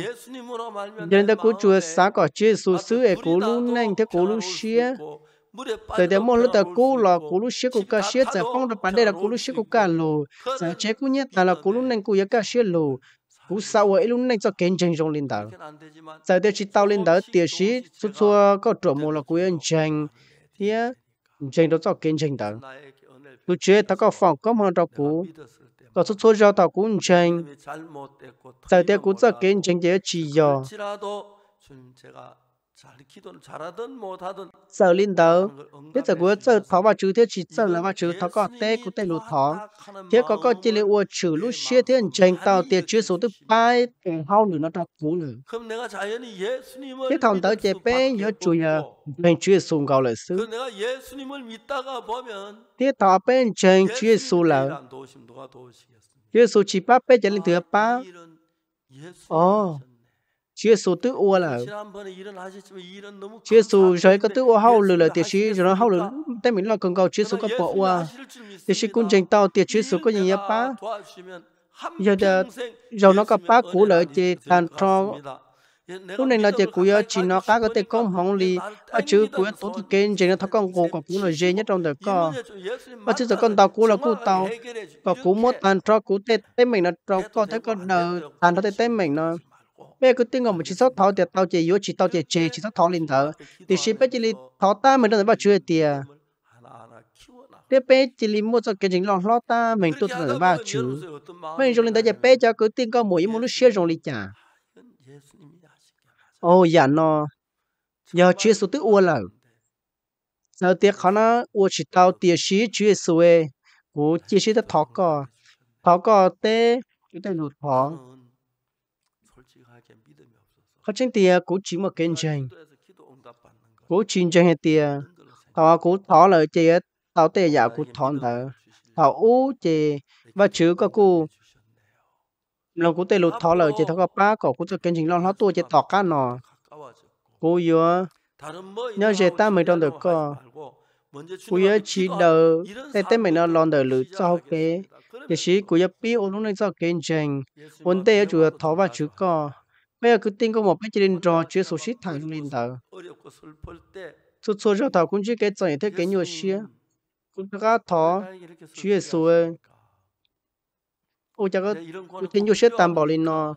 Nhân ta cố Chúa xá có Chúa Giêsu sứ ấy cố luôn nành, thế cố luôn xía tới đến một lúc ta cố là cố lúc xí cú cá xí giờ phong được bản đây là cú lúc xí cú cá lô giờ chế cũng nhất là cố lúc này cố giờ cá xí lô cố sau ấy lúc này cho kiến trình trong linh đạo giờ đây chỉ tao linh đạo tiền xí chút xua có chỗ một là cố yên trình thì trình đó cho kiến trình đạo lúc chế ta có phòng có mà cho cố có chút xua cho tao cú trình giờ đây cố cho kiến trình để chỉ giờ giờ linh tớ biết giờ cuối giờ thó vào chữ thế chỉ giờ là vào chữ thó có tê cũng tê lụt thó thế có có chỉ liệu ua chữ lúc xia thế tranh tao tiệt chữ số thứ ba tiền hao nữa nó trọc cú nữa thế thằng tớ chế bé nhớ chủ nhà bên chữ số cao lại sư thế thọ bên tranh chữ số là chữ số chỉ ba bé chân linh thứ ba ồ số số là, hậu 주 예수 뜨오라 주 예수 저희 그 뜨오 하울을 라 대시 저런 하울을 때문에 라 건강 주 예수가 보아 대시 군쟁 따오 대 예수 그 인야 빠 giờ giờ giờ nó có ba cú lợi chị thành tro, lúc này là chị cú giờ chỉ nó cá có thể không hỏng lì ở chữ cú tổ chức kênh chỉ nó thắc con gỗ của cú là dễ nhất trong đời co ở chữ con tàu cú là cú tàu có cú mốt thành tro cú tết tết mình là trong có thấy con đời thành cho tết tết mình nó bây cứ tiếng ngon chỉ số thọ thì tao chỉ yếu chỉ tao chỉ chế chỉ số thọ linh thở thì chỉ bây giờ thì thọ ta mình đâu phải chưa tiền thế bây chỉ thì mua cho cái gì lòng lo ta mình tụt là ba chứ mình rồi linh thở giờ bây giờ cứ tiếng ngon mỗi một lúc xe rồi linh trả ô dạ nó giờ chia số tức uo là, giờ tiếc khó nó uo chỉ tao tiếc xí chia số ấy cú chia xí ta thọ cò thọ cò tê chúng ta nụ thọ khó chăng tia cố chỉ một kênh chênh cố chín chênh hết tia tao cố thó lời chê tao tê giả cố thọn thở tao ú chê và chứ có cố lòng cố tê lụt thó lời chê thao có ba có cố tê kênh chênh lòng hóa tua chê tỏ cá nọ cố yếu nhớ chê ta mới trong được co cố yếu chỉ đầu tê tê mình nó lòng đời lử cho kế cái sĩ cố yếu biết ôn lúc này cho kênh chênh ôn tê chủ thó và chứ co Kaya kuting ko mo pa chirin dro chuyện so shi thang lin da. Su so jo ta kun chi ke tsang te ke nyo shi. Kun ka tho chuyện số ấy, ô ja có te nhiều she đảm bảo lên no.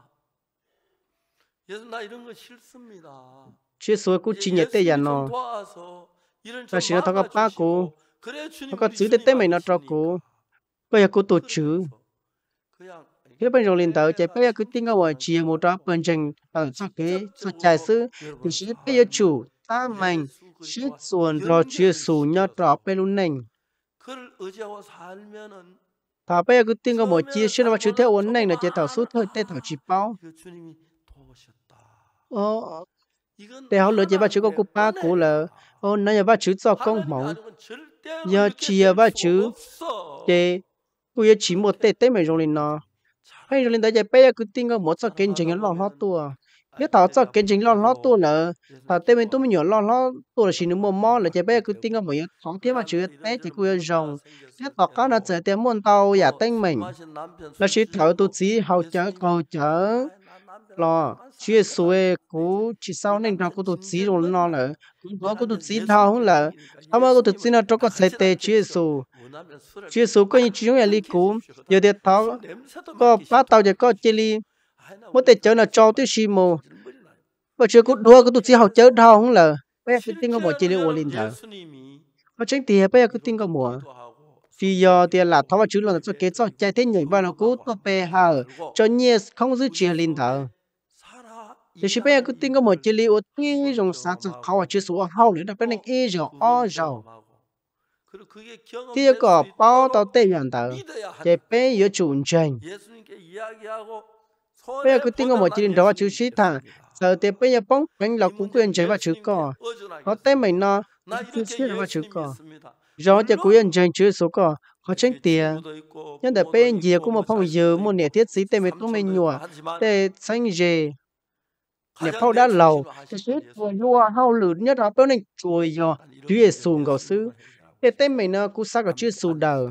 chuyện số ku chi nye te ya no. Ta shi na ta ka pa ku. Ta ka tsu te mày mai na tro bây giờ cô to chu. 그냥 phía bên rồng liền tờ chạy bây giờ cứ tin ngao ngoài chia một trăm phần trăm ở trong cái sự chạy sư thì chỉ bây giờ chủ ta mình chỉ xuân rồi chia sù nhau trọ bên luôn nành thà bây giờ cứ tin ngao ngoài chia sư mà chưa theo ổn nành là chạy thảo suốt thôi tê thảo chỉ bao ờ để họ lựa chạy ba chữ có cụ ba cú là ô ờ, nãy giờ ba chữ do công mỏng giờ chia ba chữ để cụ chỉ một tê tê mày rồi liền nó hay rồi lên tới giờ bây giờ cứ tin có một số kiến trình lo lo tua nếu ờ, tao cho kiến trình lo lo tua nữa, tao tên mình tôi mình nhớ lo lo tua là chỉ nó mò mò là giờ bây giờ cứ tin có một thằng thiếu mà chữ té ờ, chỉ cứ rồng nếu tao cá nó chơi tiền muốn tàu giả tên mình là chỉ thảo tôi chỉ học chở cầu chở lo chỉ xuôi cú chỉ sau nên nó có tụt chỉ rồi nó là nó có tôi chỉ thao là thao mà tôi chỉ nó cho có sai tê chia xuôi Chúa số có những chúng là li cũ, giờ để tháo có bắt tàu giờ có chơi li, mỗi tệ chớ là cho tiêu xì mồ, và chưa có đua có tụt chỉ học chớ đau không lờ, bây giờ cứ tin có mùa chơi li ổn định thở, và tránh tiền bây giờ cứ tin có mùa, vì giờ tiền là tháo vào chữ lần cho kế cho chạy thế nhảy vào nó cố to bè hở, cho nhẹ không giữ chuyện lin thở. thì chỉ bây giờ cứ tin có một chơi li ổn định rồi sáng cho khâu vào chữ số hậu nữa, đặc biệt là e rồi o rồi tiêu có bao tao tê nhận tao chế bé yếu chuẩn trình bây giờ cứ tin ngô một chỉ định đó chú sĩ thằng giờ thì bây giờ bóng anh là cũng quyền chế và chữ cỏ nó tên mình nó chú sĩ và chữ cỏ rồi thì quyền chế chữ số cỏ họ tránh tiền nhưng để bên giờ cũng một phòng giờ một nẻ thiết sĩ tên mình cũng mình nhủa để xanh dề nẻ phao đã lâu, chú sĩ vừa nhua hao lử nhất họ bao nhiêu, chùi nhỏ chú sĩ sùng cầu sứ Thế tên mình nó ờ, cú sắc ở chưa sù đờ.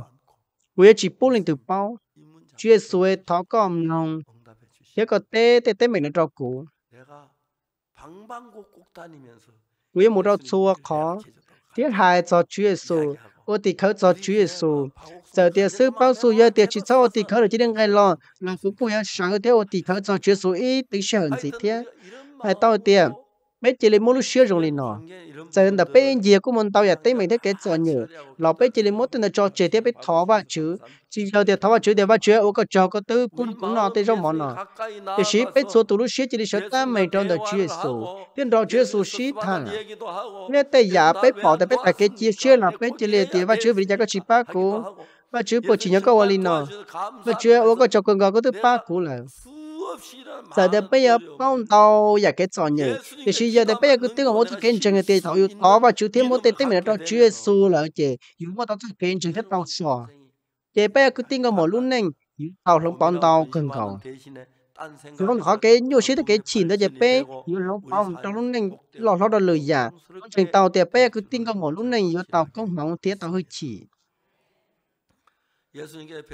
Quý chỉ bố lên từ bao. Chưa sùi thó còn nông. Thế có tê tê tên mình nó trò cũ. Quý một rau chua khó. Tiết hai cho Chúa Giêsu, ô tì khởi cho Chúa Giêsu. Giờ tiệt sư bao su giờ tiệt chỉ cho ô tì khởi là chỉ đừng ai lo, là cũng cũng sáng tiệt ô tì khởi cho Chúa Giêsu ít tính sẽ hận gì thế. Hãy tao tiệt mấy chỉ là mỗi lúc xưa rồi liền nọ giờ là bên gì cũng muốn tao giờ tới mình thấy cái chỗ nhở lọ bên chỉ là mỗi tên cho chơi tiếp bên thọ và chữ chỉ giờ thì thọ và chữ để và chữ ô cái cho cái tư cũng cũng nọ tới trong món nọ thì xí bên số tụi lúc xưa chỉ là số ta mình trong đó chữ số tiền đó chữ số xí thằng nên tới giả bên bỏ tới bên tại cái chia xưa là bên chỉ là thì và chữ vì giờ có chỉ ba cô và chữ bộ chỉ nhớ câu liền nọ và chữ ô cái cho con gà có tư ba cô là giờ bây giờ bao tàu giờ cái trò nhỉ thì bây giờ đây bây giờ cứ tiếng của mỗi cái trường thì thầu yêu tao và chú thiên mỗi tên tên mình cho chúa giêsu là chị yêu mỗi tao cái trường hết tao sò chị bây giờ cứ tiếng của mỗi lúc này tao không bao tàu cần cầu chúng con khó cái nhiều xí cái chìm ra dẹp bé nhiều lúc ông trong lúc này lọt lọt lời giả trường tàu bây giờ cứ tin con ngủ lúc này nhiều tàu không mong thế tàu hơi chỉ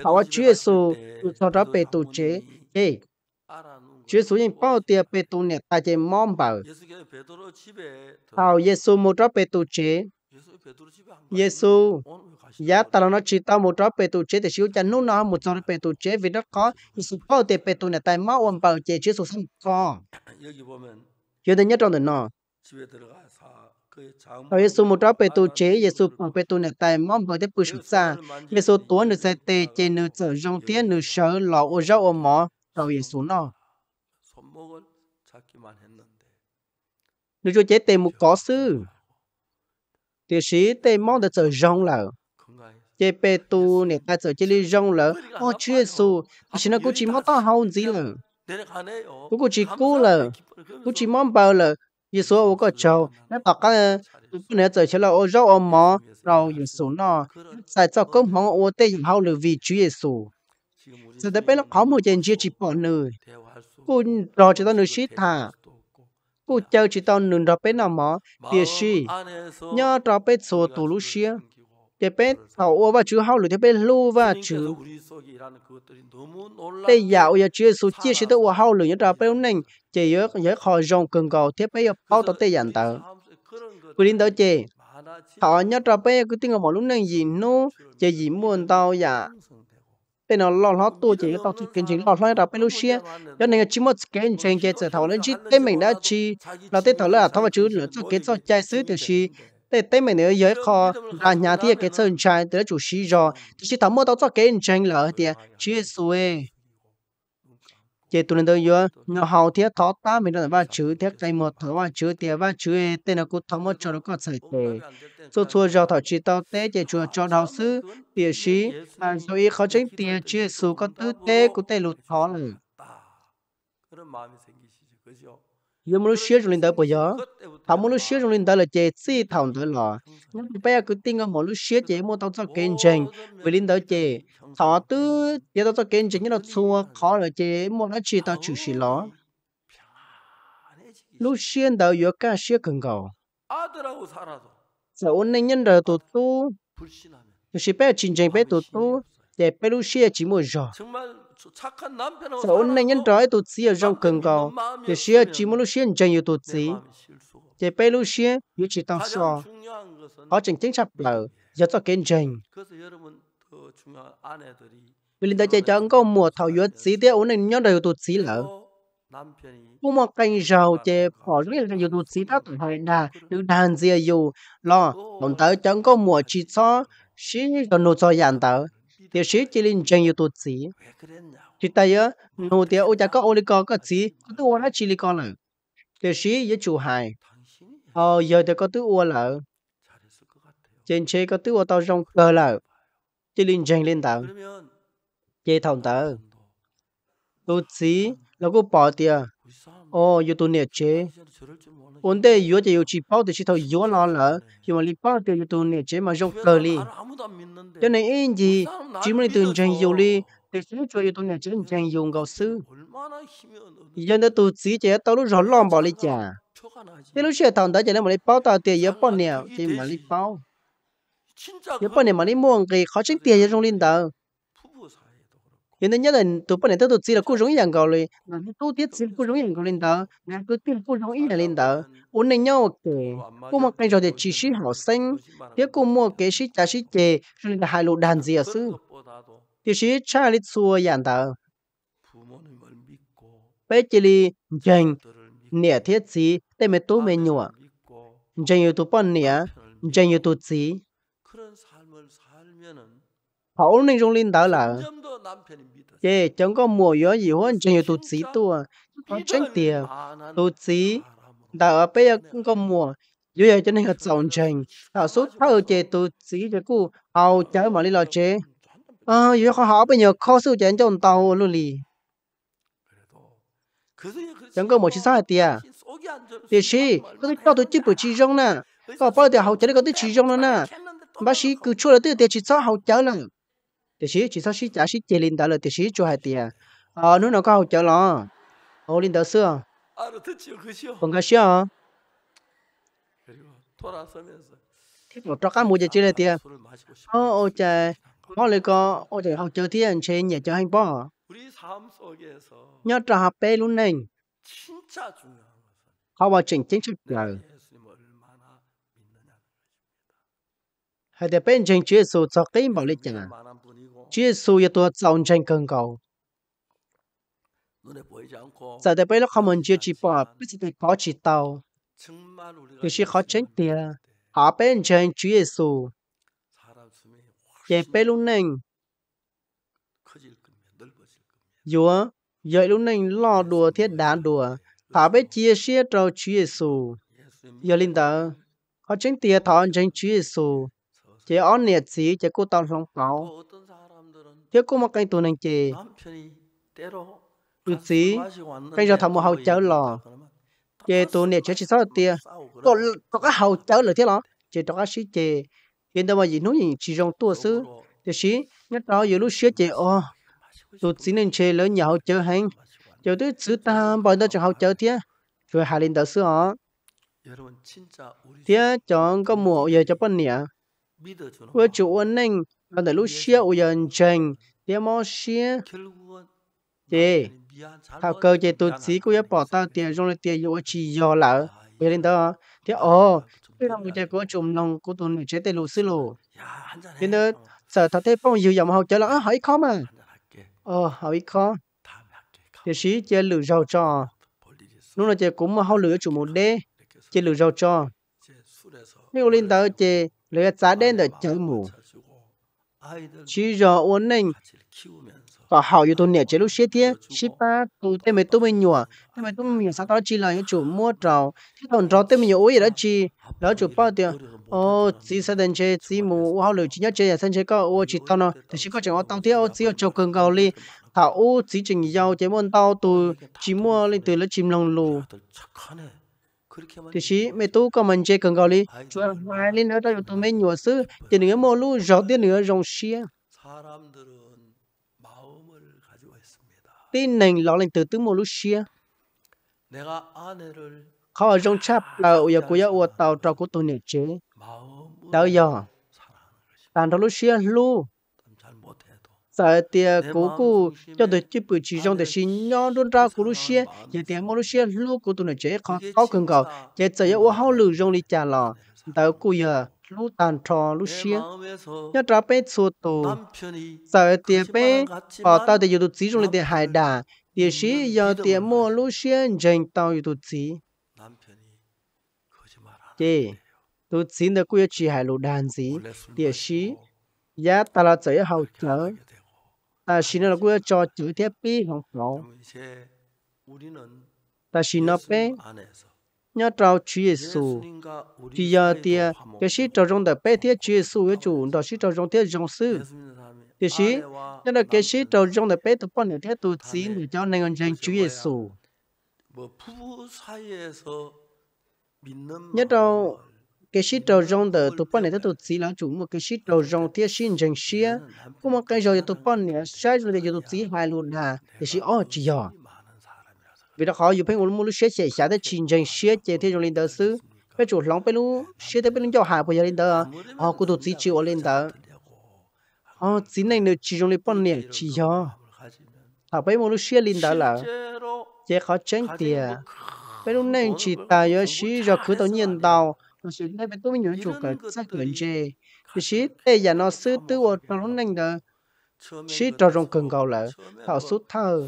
họ Chúa Giêsu tụt ra bề tổ chế ê Chúa xuống nhìn bao tiền bê tu nè ta chê mong bảo. Thảo Giê-xu một trò bê tu chế. Giê-xu, giá ta lo nó chỉ ta một trò bê tu chế thì xíu chắn nút nó một trò bê tu chế vì nó có Giê-xu bao tiền bê tu nè ta mong ông bảo chế Chúa xuống sân có. Chúa thấy nhất trong đời nó. Thảo Giê-xu một trò bê tu chế Giê-xu bằng bê tu nè ta mong bảo tiếp bùi sụp xa. Giê-xu tuấn được xe tê chê nữ trở dòng tiết nữ sở lọ ô rau ô mỏ tới số nó. Nếu cho chế tề một có sư, thì sĩ tề mong được trở rong là chế bê tu nè ta trở chế lý rong là ô Chúa Giêsu, thì nó cũng chỉ mong ta hậu gì là, cũng chỉ cú là, cũng chỉ mong bao là, Giêsu ô có chầu, nó bảo cái nè trở chế là ô rau ô mò, rau Giêsu nó, tại sao công mong ô tề hậu là vì Chúa Giêsu giờ tới bây là có một chuyện chia chỉ bỏ nơi, cô rồi chỉ tao nơi shit thả cô chơi chỉ tao nữ rồi bên nào mà tiền shi nhớ rồi bên số tù lú xia thế bên thảo ô và chú hậu lú thế bên lu và chú thế dạo giờ chưa số chia chỉ tao hậu lú nhớ rồi bên này chỉ nhớ nhớ khó rong cường cầu thế bây giờ bao tao tây dặn tao cứ đến đó chị họ nhớ rồi bây cứ tiếng ở mọi lúc này gì nó chỉ gì muốn tao dạ bên nó lo lót tôi chỉ tao kinh chính lo lót đó bên lúc xia cho nên chỉ một cái chuyện cái trở thầu lên chỉ tên mình đã chi là tên thầu là thầu mà chứ nữa cho cái cho chạy xứ từ chi tên tên mình nữa giới kho là nhà thì cái chân chạy từ chủ xí rồi chỉ thầu mua tao cho cái chuyện là thì chỉ suy chế tụi tôi vừa nó hầu thiết thọ ta mình đã ba chữ thiết cái một thọ ba chữ tiền ba chữ e, tên là cút thọ một cho nó có sợi tề số số giờ thọ chỉ tao tế chế chùa cho đạo sư tiền sĩ à rồi khó tránh tiền chế số có tư tế của tế lụt thọ rồi. giờ muốn xé cho lên tới bây giờ thảo mỗi lúc xíu trong linh đó là chế si thảo đó là bây giờ cứ tin ngon mua lúa xíu chế mua tao cho kinh trình với linh đó chế thảo tư giờ tao cho kinh trình như là xua khó là chế mua nó chỉ tao chủ sĩ lo lúc xuyên đầu yếu cả xíu cần cầu giờ ôn nên nhân đời tụ tu tôi sẽ bây trình trình bây tụ tu để bây lúc xíu chỉ mua rồi giờ ôn nên nhân đời tụ xíu trong cần cầu để xíu chỉ mua lúc xuyên trình yếu tụ xíu chế bê lưu xế yu chỉ tăng sọ họ chẳng chính sắp lở do cho kênh trình vì linh đại chế cho ông có mùa thảo yu xí tế ổn định nhóm đời tụt xí lở cũng một cành rau chế bỏ rất là nhiều tụt xí tác tổng hợp là được đàn dìa dù lo đồng tới cho ông có mùa chỉ cho xí cho nụ cho dàn tớ thì xí chỉ linh trình yu tụt xí chỉ tay á nụ tế ô chả có ô lì có có xí có tôi ô chỉ lì có lở thì xí với chủ hài Ờ, giờ thì có tứ ua lợ. Trên chế có tứ ua tao rong cơ lợ. Chứ linh chanh lên tạo. Chế thông tờ. Tụ chí, nó cũng bỏ tìa. Ồ, dù tụ nè chế. Ôn tê yếu thì yếu chỉ bỏ thì chỉ thầu yếu lo lợ. Nhưng mà lý bao thì yếu tụ nè chế mà rong cơ li. Cho nên yên gì, chỉ muốn tụ chanh yếu li, thì chúng cho yếu tụ nè chế chanh yếu ngầu sư. Giờ nó tụ chí chế tao lúc rõ lòng bỏ li chả thế lúc xưa tàu đó chỉ là một cái bao tàu tiền yếu bao nè chỉ một cái bao yếu bao nè mà cái mua cái khó tránh tiền trong linh tàu hiện nay nhất là tụ bao nè tao tụt chỉ là cô giống như cầu rồi mà tụ tiết chỉ cô giống như cầu linh tàu mà cứ tiền cô giống như linh tàu uốn nên nhau cái, cô mặc cái rồi thì chỉ sĩ học sinh thế cô mua cái sĩ cha sĩ chè rồi là hai lô đàn gì ở xứ thì sĩ cha lịch xua yàn tàu bây giờ thì nẻ thiết gì te me tu me nyua jen yu tu pan nia jen yu tu chi Paul nên trong linh đạo là chế chẳng có mùa gió gì hơn chẳng nhiều tu sĩ tu à chẳng tiền tu sĩ đạo ở bây giờ cũng có mùa dù vậy cho nên là giàu chẳng đạo số thâu chế tu sĩ cho cô ao chở mà đi lo chế à dù khó họ bây giờ khó sự chén trong tàu luôn lì chẳng có một chiếc sai tiền để xí có thể cho tôi chụp bộ chỉ rong nè có bao giờ hậu chở có thể chỉ rong nữa nè bác sĩ cứ chua là tôi để chỉ sao hậu chở là để xí chỉ sao xí chả xí chê linh đã là để xí chua hai tiền ờ nó nó có hậu chở lo ô linh đã xưa không có xưa thế một trò cá mua giờ chơi là tiền ô ô trời nó lại có ô trời hậu chở thì anh chơi nhà cho anh bỏ nhớ trò học bé luôn này Hawacın hãy để bên trên chia số cho cái bảo lý chẳng chia số ya tôi chọn trên cần cầu giờ đây bây lúc không muốn chia chỉ bỏ bây giờ tôi có chỉ tàu thì sẽ khó tránh tiền họ bên trên chia số về bên lúc này dù vậy lúc này lo đùa thiết đá đùa thả bé chia sẻ cho Chúa Giêsu giờ linh tử, họ chính tia thọ anh chính Chúa Giêsu chỉ ón nhiệt sĩ chỉ cô tao lòng cầu thế cô mặc cái tù này chị được gì, cái giờ thầm một hậu chớ lò chị tù nhiệt chỉ chỉ sáu tia có có cái hậu chớ là thế lọ chị đó cái sĩ chị hiện tại mà gì nói gì chỉ rong tua sư thế sĩ nhất đó giờ lúc sĩ chị ô tụt sĩ nên chơi lớn nhà hậu chở hành ta chẳng học chơi thế thế thế rồi linh có cho anh anh để mà thế thảo cơ về tổ chí của bỏ ta tiền trong là tiền yêu chỉ do là về đến đó thế ồ cái thằng người của chùm lòng của tuần này chế tê lù xí lù thế nên giờ thằng thế phong yêu dòng học chơi là hỏi khó mà ờ hỏi khó thì sĩ chơi lửa rau cho, lúc nào chơi cũng mà hao lửa chủ một đế chơi lửa rau trò nếu lên tới chơi lấy giá đen để chơi mù chỉ rõ uốn nành có hậu yếu tố nhẹ chế lúc xế thế xế ba tụ tên mấy tụi mình nhỏ tên mấy tụi mình sáng đó chỉ là những chủ mua trầu thế còn trầu tên mình nhỏ gì đó chỉ đó chủ bao tiền ô chỉ sao đến chế chỉ mù hậu lửa chỉ nhớ chế là sân chế có ô chỉ tao nó thì chỉ có chẳng có tao thiếu, ô chỉ ở chỗ cần cầu ly hà ô chỉ trình giàu chế môn tao từ chỉ mua lên từ lấy chim lồng lù thì chỉ mẹ tu có mình chơi cần gọi đi chúa hai lên nữa đây tụi mẹ nhủa sư chỉ nữa mua lu rõ tiền nữa rồng xia tin nền lọ lên từ từ mua lu xia khó rồng chắp là ủa của ủa tao trò của tôi nè chế đâu giờ tàn đó lu xia lù sợ tia cố cố, cho được chụp bự chỉ trong để xin nhau luôn ra cố xe giờ tiền mua xe lúc cố tụi nó chế khó khó cần cầu giờ giờ yêu ô hao lử trong đi trả lò tao cụ giờ lúc tàn trò lúc xe nhớ trả bé số tổ sợ tia bé bỏ tao để yêu tụi chỉ trong để hải đà tia xe giờ tiền mua lúc xe dành tao yêu tụi chỉ chế tụi chỉ được cụ chỉ hải lụ đàn gì tia xe giá ta là chơi hậu chở Ờ, ta xin nó cũng cho chữ thiết bị không nó. ta xin nó bé nhớ trao Chúa Giêsu thì giờ thì cái sĩ trao trong đời bé thiết Chúa Giêsu với chủ đó sĩ trao trong thiết trong sư thì sĩ nhớ là cái sĩ trao trong đời bé tụi con hiểu thiết tụi sĩ để cho nên còn dành Chúa Giêsu nhớ trao cái shit đầu rong đó tụi bạn này tụi chỉ là chủ một cái shit đầu rong tiếc xin chẳng xia cũng một cái rồi tụi bạn này sai rồi thì tụi chỉ hai luôn hà thì chỉ ở chỉ giờ vì đó khó dùng phải ngồi mua lúc xia xia xia để xin chẳng xia chỉ thế rồi lên đó xứ cái chủ lòng phải lúc xia để bên lúc cho hà bây giờ lên đó họ cũng tụi chỉ chịu lên đó họ chỉ này nữa chỉ trong lên bọn này chỉ giờ họ phải mua lúc xia lên đó là chỉ khó tránh tiền bên lúc này chỉ tài ở xí rồi cứ tự nhiên đào Nosotros ventumino chuka sakunje. Shi te ya no su tu o trong nang da. Shi cho rong cần gạo lợ, thảo su thơ.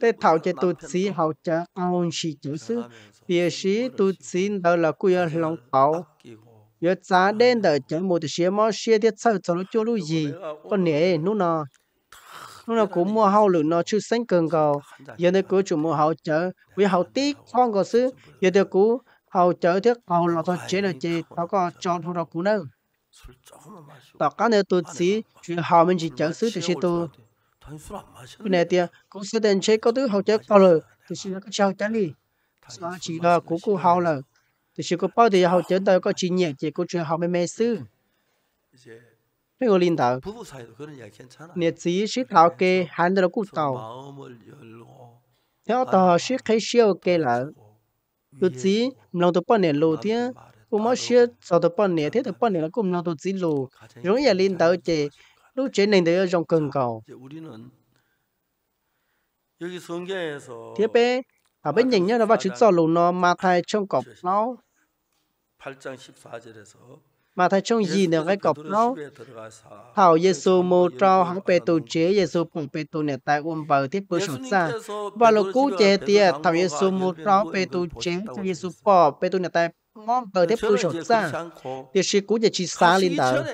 Te thảo che tu sĩ hậu cha aon shi chữ sư. Bia shi tu sĩ đó là cuya lòng tàu. giá đến đợi chở một sĩ mò sĩ tiết sau cho nó cho lu gì. Con nè nu nó nó cũng mua hậu lượng nó chưa sánh cần gạo. Giờ nó cứ chủ mua hậu chở. Vì hậu tiếc con gạo sư. Giờ nó cứ hầu chở thiết hầu là thôi chế là chế tao có chọn thôi đâu cũng đâu tao cá nữa tôi xí chuyện hầu mình chỉ chở xứ thì sẽ tôi cái này thì cũng sẽ đến chế có thứ hầu chế tao rồi thì sẽ có chào chán đi chỉ là cố cố hầu là thì sẽ có bao thì hầu chế tao có chỉ nhẹ chỉ có chuyện hầu mình mê xứ dạ. cái người linh đạo à. nhiệt sĩ sĩ tàu kê hắn đó cũng tàu theo tàu sĩ khai siêu kê lại tu chỉ lòng tôi bận nè lô thế cô mới xia sau tôi bận nè thế tôi bận nè là cũng lòng tôi chỉ lô rồi giờ lên tới chế lúc chế này tôi trong cần cầu thế bé à bên nhìn nhá nó vào chữ sau lô nó mà thay trong cọc nó 8장 14절에서 mà thay trong gì nữa cái cọc nó thảo Giêsu mô trao hắn bê tu chế Giêsu cùng bê tu nè tại ôm bờ tiếp bữa sổ xa và lúc cú chế tia thảo Giêsu mô trao bê tu chế Giêsu bỏ bê tu nè tại ngon bờ tiếp bữa sổ xa thì sĩ cú chế chỉ xa lên tờ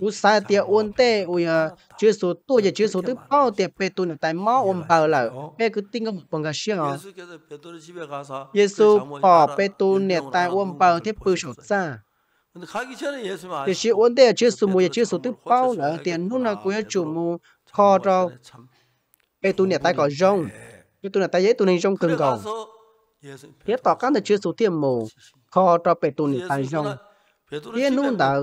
cú xa tia ôn tê ui ờ, chứa số tôi chế chứa số tức bao tia bê tu nè tại máu ôm bờ là bê cứ tin không bằng cái xiên à Giêsu bỏ bê tu nè tại ôm bờ tiếp bữa sổ xa chỉ Deci unde e số mu, e số tu bao nữa nu na cu e Gesù mu, kho cho, e tu ne tai có rong, e tu ne tai e tu ne rong cần cầu. Thế tỏ các là số tiêm mu, kho cho pe tu ne tai rong. Thế nu đã,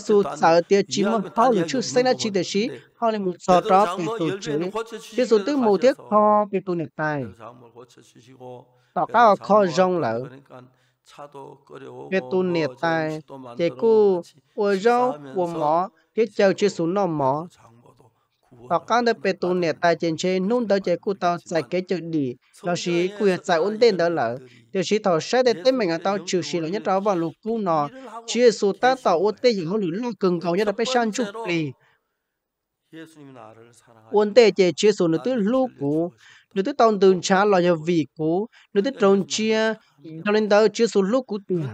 số sợ tiê chỉ mà paulă chứ sai ra chỉ de shi, họ lại muốn cho cho pe tu chứ. số tu mu tiê kho pe tu ne tai. Tỏ các kho rong lỡ về tu nè tai chế cu ở rau ở mỏ thế chờ chưa xuống nó mỏ họ các đứa bé tu nè tai trên trên nôn tới chế cu tao giải kế chữ đi Là sĩ cu giải ổn định đó là điều sĩ thọ sẽ để tên mình tao trừ sĩ là nhất đó vào lục cu nó Chưa số ta tao ổn định những hỗn lửa cường cầu nhất là bé sang chụp đi ổn định chế chưa số nó tới lục cu nếu tôi tông tường trả lời nhà vị cố nếu tôi trông chia cho nên tôi chưa số lúc cũ tiền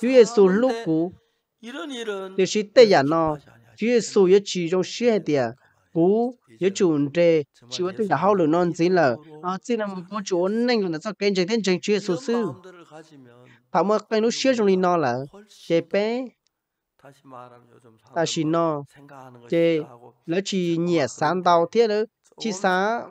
chưa Giêsu lúc cũ thì chỉ tây giả nọ chưa Giêsu yếu chỉ trong xe tiệt cú yếu chuẩn trề chỉ có tên đã hao lượng non gì là à chỉ là một chủ chỗ nên là sao kênh chạy thiên chạy chưa Giêsu sư thảo mà cái nó xe trong đi nọ là chế bé ta chỉ nọ chế là chỉ nhẹ sáng đau thiết đó chỉ sa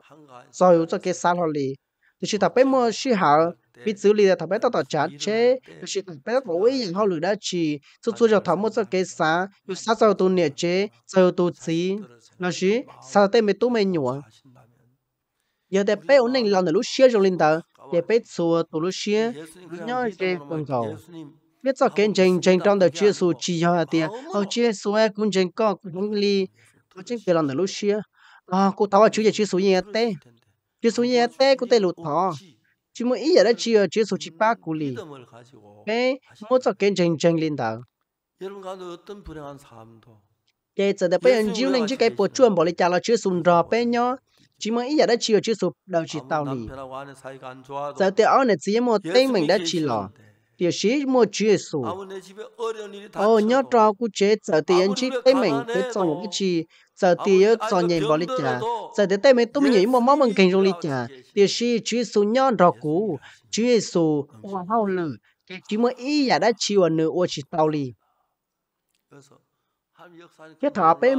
rồi cho cái sa lo lì thì chỉ tập bé mua chỉ hảo biết xử lý là tập bé tao tao chán chế thì chỉ tập bé tao ấy những hậu lửa đã chỉ số số cho thảo mua cho cái sa rồi sa sau tu nè chế sau tu chỉ nó chỉ sau tết mới tu mới nhua giờ để bé ổn định làm được lúc xia rồi linh tờ để bé xua tu lúc xia nhớ cái con cầu biết sao cái chân chân trong đời chưa số chỉ cho tiền ông chưa số cũng chân có cũng li có chân cái làm được lúc xia à cô tao chú giờ chú số nhẹ tê chú số nhẹ tê cô tê lụt thọ chú mỗi ít giờ đó chú chú số chỉ ba cú li cái mỗi giờ kiến chân chân lên đầu cái giờ đó bây giờ chú nên chú cái bộ chuẩn bỏ lại trả là chú số rõ bé nhó chỉ mới ít giờ đã chiều chưa sụp đầu chỉ tao nỉ giờ tới ở này chỉ một tên mình đã chỉ lỏ địa sĩ mua chia sổ ô nhớ cho cụ chế giờ thì anh chị tay mình tới trong một cái chi giờ thì cho nhìn vào lịch trả giờ thì tay mình tôi mới nhảy một món mình kinh trong lịch trả địa sĩ chia sổ nhớ cho cụ chia sổ hoa hậu lử chỉ mới ý giả đã chịu ở nửa ô chỉ tao li cái thọ bé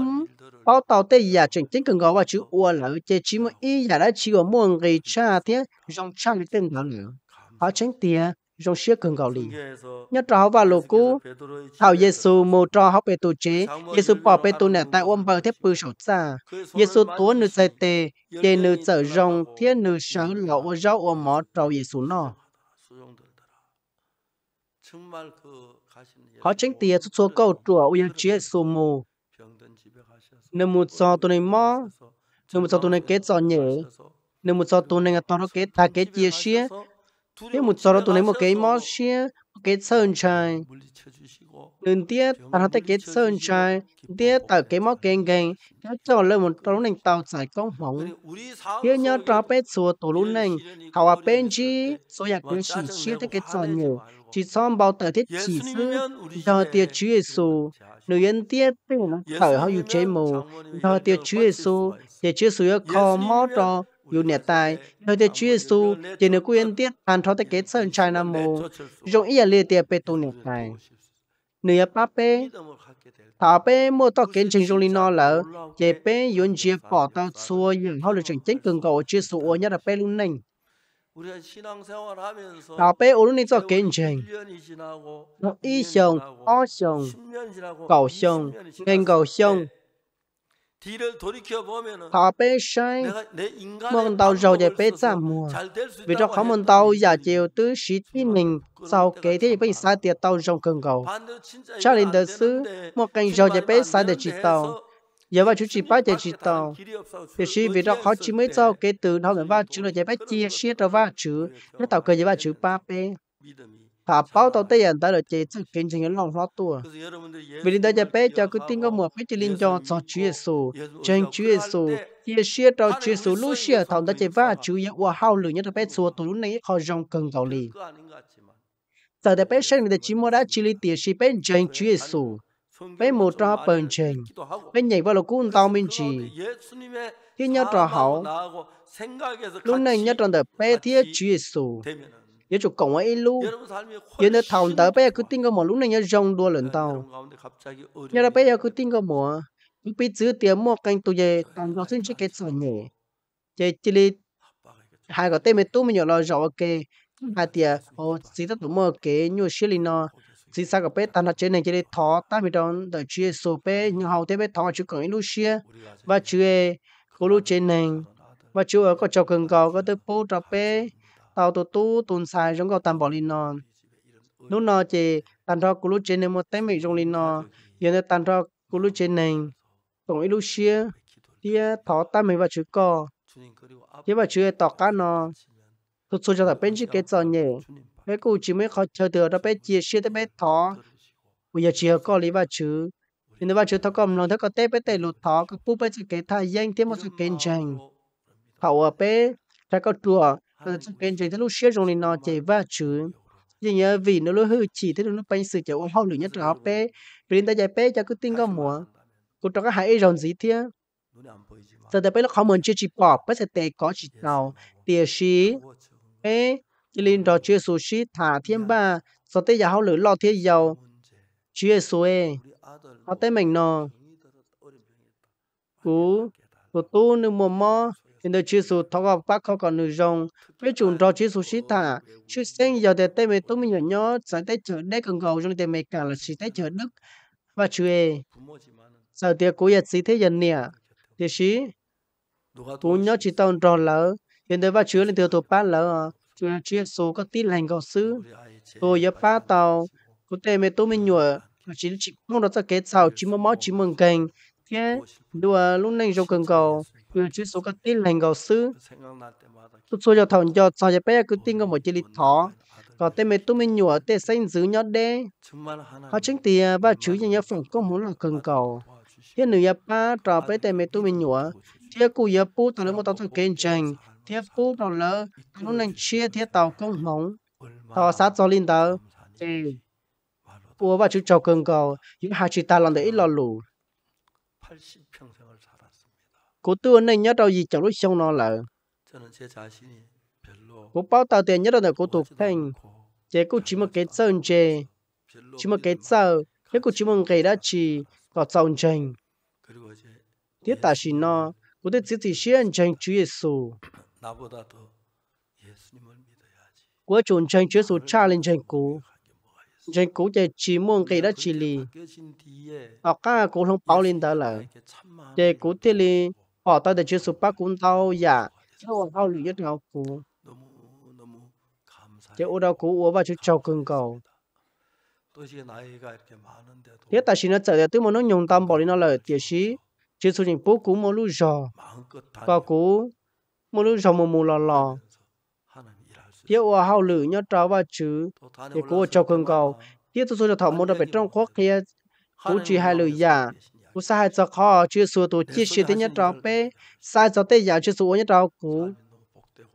bao tàu tê giả chỉnh chính cần gọi vào chữ ô lử chế chỉ mới ý giả đã chịu mua người cha thế dòng cha lịch tên đó nữa, họ tránh tiền rong xia cường gạo lì nhớ trò và lô cú thảo Giêsu mô trò học bê tu chế Giêsu bỏ bê tu nè tại ôm bờ thép bư sổ xa Giêsu tuấn nữ sai tê chế nữ sợ rong thiên nữ sở lộ ô rau ô mỏ trò Giêsu nó họ tránh tiền số số câu chùa uy chế Giêsu mô Nếu một so tu này mò nếu một so tu này kết so nhẹ nếu một so tu này ngặt to nó kết ta kết chia sẻ Tiếp một giờ tụi tôi lấy một cái Moshe, một cái sơn chai, Nên tiếp, ta hát cái sơn chai tiếp ta cái mó kênh kênh, nhớ cho lên một trống nành tàu giải công mỏng. Tiếp nhớ trả bế chùa tổ lũ nành, hào à bên chi, số nhạc quyến chỉ chia thế cái sơn nhiều. Chỉ xong bao tờ thiết chỉ sư, cho tiệt Chúa Giêsu, nữ yên tiếc tức là tờ hao dù chế mù, cho tiệt Chúa Giêsu, tiệt Chúa Giêsu có mó trò, yu ne tai no te Chúa su je ne ku en tiet han tho te ke san china mo jong i le te pe tu ne tai ne ya pa pe ta pe mo to ken chen jong li no la je pe yun je bỏ ta suo yin ho le chen chen kung ko chu su o nya da pe lu neng ta pe o lu ni cho ken chen no i sông, o sông, gao xiong ken gao xiong Họ bế sai mong tàu giàu để bế giả mùa. Vì cho khó mong tàu giả chiều tứ sĩ tin mình sau kế thế bế sai tiệt tàu rộng cần cầu. Cho nên đời sư một cảnh giàu để bế sai để chỉ tàu. Giờ vào chú chỉ bá để chỉ tàu. Vì sĩ vì đó khó chỉ mới sau kế từ nó gần vào chữ là giải bá chia chia tàu vào chữ. Nó tàu cơ giải vào chữ ba bế thả bao tàu tây anh ta được chế chắc kiến chính lòng lo tua vì đến đây giờ bé cho cứ tin có một cái chỉ linh cho cho chúa giêsu trên chúa giêsu chia sẻ cho chúa giêsu lúc sẻ thằng ta chế va chúa yêu và hao lửa nhất bé số tụi này khó rong cần cầu lì giờ đây bé người ta chỉ mua đã chỉ lý tiền sĩ bé trên chúa giêsu bé một trò bền trên bé nhảy vào lỗ cung tao mình chỉ khi nhau trò hậu lúc này nhất trong đời bé thiết chúa giêsu nhớ chụp cổng ấy lu nhớ nó thòng tới bây cứ tin có mỏ lúc này nhớ rong đua lần tàu nhớ là bây cứ tin có mỏ cứ biết giữ tiếng mỏ canh tụi về tàng nó xin chết cái sàn nhỉ chế chỉ li hai cái tên mình tu mình nhớ là rõ kê hai tia ô chỉ tất tụi mỏ kê nhiều xí li nó chỉ sao cái bé tao nó chơi này chơi thọ ta mình đón đợi chia số bé nhưng hậu thế bé thọ chứ còn ít lúc xia và chưa cô lúc chơi này và chưa có chào cần cầu có tới bố trò bé tàu tụ tu tụn xài giống cầu tàn bỏ lên nó lúc nó chỉ tàn ra cú lúc trên này một tay mình trong lên nó giờ nó tàn ra cú lúc trên này tổng ít lúc xia tia thọ ta mình và chữ cò tia và chữ tọt cá nó thực sự cho ta bên chỉ cái trò nhỉ cái cụ chỉ mới khó chờ được đó bé chia xia tới bé thọ bây giờ chỉ có lý và chữ thì nó và chữ thọ còn nó thọ có té bé té lụt thọ cứ bút bé chỉ cái thay danh tiếp một sự kiện tranh thầu ở bé ra có chùa rồi chúng bên chạy thế lúc xé rồi nó chạy va chữ nhưng nhớ vì nó lối hư chỉ thế nó bay sự chạy ông hao lửa nhất là học pe, vì ta chạy pe, cho cứ tin có mùa cô cho cái hải rồng gì thế giờ ta bé nó khó muốn chơi chỉ bỏ bé sẽ tay có chỉ nào tiền xí pe, chỉ lên đó chơi số xí thả thiên ba sau tới giờ hao lửa lo thế giàu chơi số e họ tới mình nó cú cô tu nương mồm mò hiện tại chưa số thông qua bác khó còn nội dung với chúng đó chưa số sĩ thả chứ xem giờ để tay mày tôi mình nhỏ sáng tay chở đế cần cầu trong tay mày cả là sĩ tay chở đức và chú Ê sau tiệc cố nhật sĩ thế dân nè thì sĩ tú nhớ chỉ tao tròn lỡ hiện tại và chứa lên từ tổ ba lỡ chú là chia số các tin lành cầu sư tôi giờ ba tàu có tay mày tôi mình nhủa chỉ chỉ mong đó ta kết sau chỉ mong mong chỉ mừng kênh thế đùa lúc này trong cần cầu số 그 주소 같은 랭거스 또 소저 던저 저제 빼야 cho 띵거 뭐 제리 더 có mấy tôi mình nhủa tê xanh dữ nhớ đê họ chính tì và chú nhà phòng có muốn là cần cầu hiện nữ nhà ba trò bé tê mấy tôi mình nhủ, thế cụ nhà bố tao lấy một tao thằng kênh tranh thế bố tao lỡ nó nên chia thế tàu công mong tao sát cho linh tao tê bố ba chú trò cần cầu những hai chị ta làm để ít lo lù cô tu nên nhớ đâu gì chẳng lúc xong nó là cô bảo tao tiền nhớ đâu là cô tu thành chế cô chỉ một cái sơn chế chỉ một cái sơ thế cô chỉ một cái đã chỉ có sông chanh thế ta chỉ nó cô thấy chỉ chỉ xuyên chanh Chúa Giêsu của chúng chanh Chúa Giêsu cha lên chanh cô chanh cô chế chỉ một cái đã chỉ lì ở ờ, cả cô không bảo lên đó là chế cô thấy liền Bỏ tao để chưa sụp bác cũng tao giả. Chứ còn tao lụy nhất ngào cú. Chứ ô đau cú ố bà chú chào cưng cầu. Thế ta chỉ nó trở ra tư mà nó nhung tâm bỏ đi nó lời tiệt sĩ. Chứ số nhìn bố cú mô lũ giò. Bà cú mô lũ giò mù mù lò lò. Thế ô hào lử nhớ trao bà chứ. Thế cú chào cưng cầu. Thế tôi số cho thảo mô đọc bể trong khoác kia. Cú chỉ hai lời giả u sai cho khó chưa sửa tổ chia sẻ thế nhất trò bé sai cho tê giả chưa sửa nhất trò cũ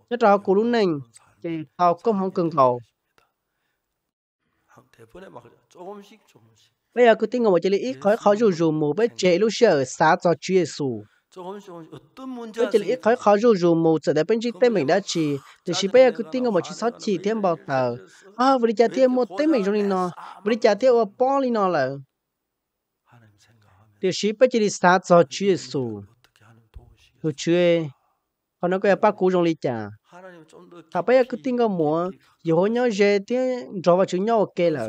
nhất trò cũ lúc nền thì tàu công không cần cầu bây giờ cứ tin ngồi một chế lý ít khói khó dù dù mù bế chế lúc sợ xá cho chia sù cái chế lý ít khói khó dù dù mù trở đến bên trên tên mình đã chỉ thì chỉ bây giờ cứ tin ngồi một chi sót chỉ thêm bọc tờ à vừa đi trả thêm một tên mình cho đi nó vừa đi trả thêm một bó đi nó là thì sĩ bất chỉ đi xa cho chúa sù. Hù chúa, họ nói cái bác cú trong lý trả, Thà bây giờ cứ tin cái mùa, dù hôn nhau dễ tiếng rõ vào chú nhau ok là.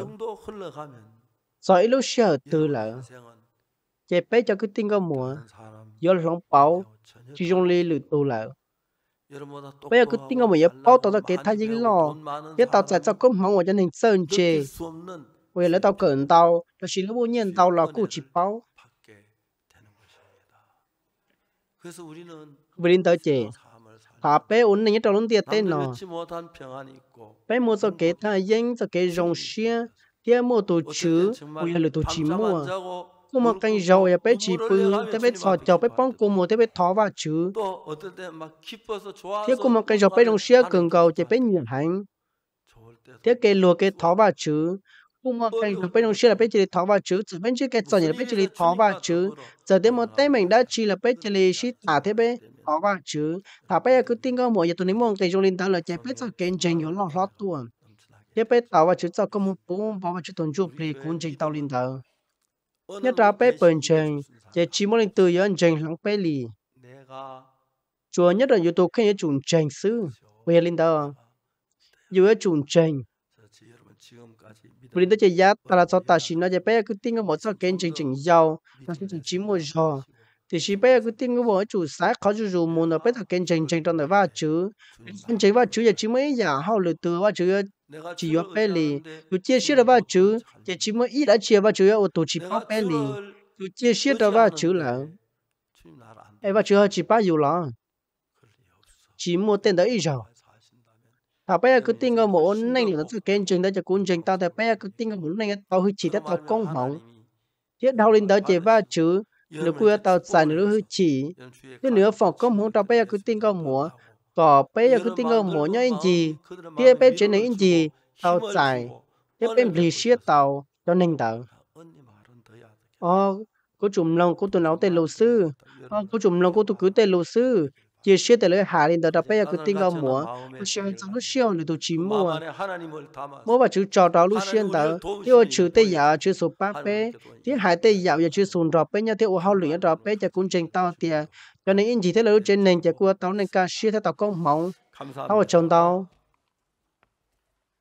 rồi ít lúc sợ từ là. Chạy bây cho cứ tin cái mùa, dù lòng bảo, chú trong lý lửa tù là. bây giờ cứ tin cái mùa, dù bảo tao cho kế thay dính lo, dù tao chạy cho cơm mong của gia đình sơn chê. Vì lấy tao cẩn tao, là chỉ lúc nhận nhiên tao là cụ chỉ bảo. 우린 더지 앞에 오는 게 저런 뒤에 때너 빼모서 개타 영서 개 정신 뒤에 모두 주 우리를 또 지모 cô mà cái giàu ya bé chỉ bự thế bé sợ giàu bé bông cô mà thế bé thọ và chứ thế cô mà cái giàu bé đồng xia cường cầu chỉ bé nhận hạnh thế cái lùa cái thọ và chứ cảnh cái bên đồng xưa là bên chỉ là thọ vào chữ từ bên chỉ cái giờ là bên chỉ là thọ vào chữ giờ đến một ờ. tay mình đã chỉ là bên chỉ là chỉ tả thế bên thọ và chữ thả bây giờ cứ tin có mỗi giờ tôi mong cái trong linh đó là chạy bên cho kiện tranh yếu lo lo tuần thế bên thọ và chữ sau có một bốn và chữ tuần chụp thì cũng chỉ tao linh đó nhất là bên bên tranh chạy chỉ một linh từ giờ tranh lắng bên lì chùa nhất là youtube tố khi yếu chủng tranh sư về linh đó yếu chủng tranh vì đó chỉ giá ta là cho ta xin nó chỉ bây giờ cứ tin cái một số kiến trình trình giàu nó sẽ chỉ chỉ một giờ thì chỉ bây giờ cứ tin cái bộ chủ xã khó chủ dù muốn nó bây giờ kiến trình trình trong đó vào chữ kiến trình vào chữ giờ chỉ mới giả hậu lừa từ vào chữ chỉ yếu bây lì cứ chia sẻ vào chữ giờ chỉ mới ít đã chia vào chữ ở tổ chỉ bao bây lì cứ chia sẻ vào chữ là em vào chữ chỉ bao nhiêu là chỉ mua tên đó ít rồi à bây giờ cứ tin vào món này là tự kiện chừng đó cho cuốn chừng tao thì bây giờ cứ tin vào món này tao hơi chỉ để tao công hỏng thiết đau lên tao chỉ ba chữ nếu cứ tao xài nữa hơi chỉ cái nữa phòng công hỏng tao bây giờ cứ tin vào món có bây giờ cứ tin vào món nhá anh chị tiếp bây giờ này anh chị tao xài tiếp em lì xia tao cho nên tao ờ cô chùm lòng cô tụi nó tên lô sư ờ cô chùm lòng cô tụi cứ tên lô sư ye she te le ha rin đó da pe ya ku ting ga mo ku trong lúc lu she on du mua, mo mo ba cho cha da lu đó, da ti o chu te ya chu so pa pe ti ha te ya ya chu sun da pe nya te o ha lu ya da pe cha kun chen cho nên in chỉ thế là trên nền chả của tao nên ca she ta tao con mong tao chồng tao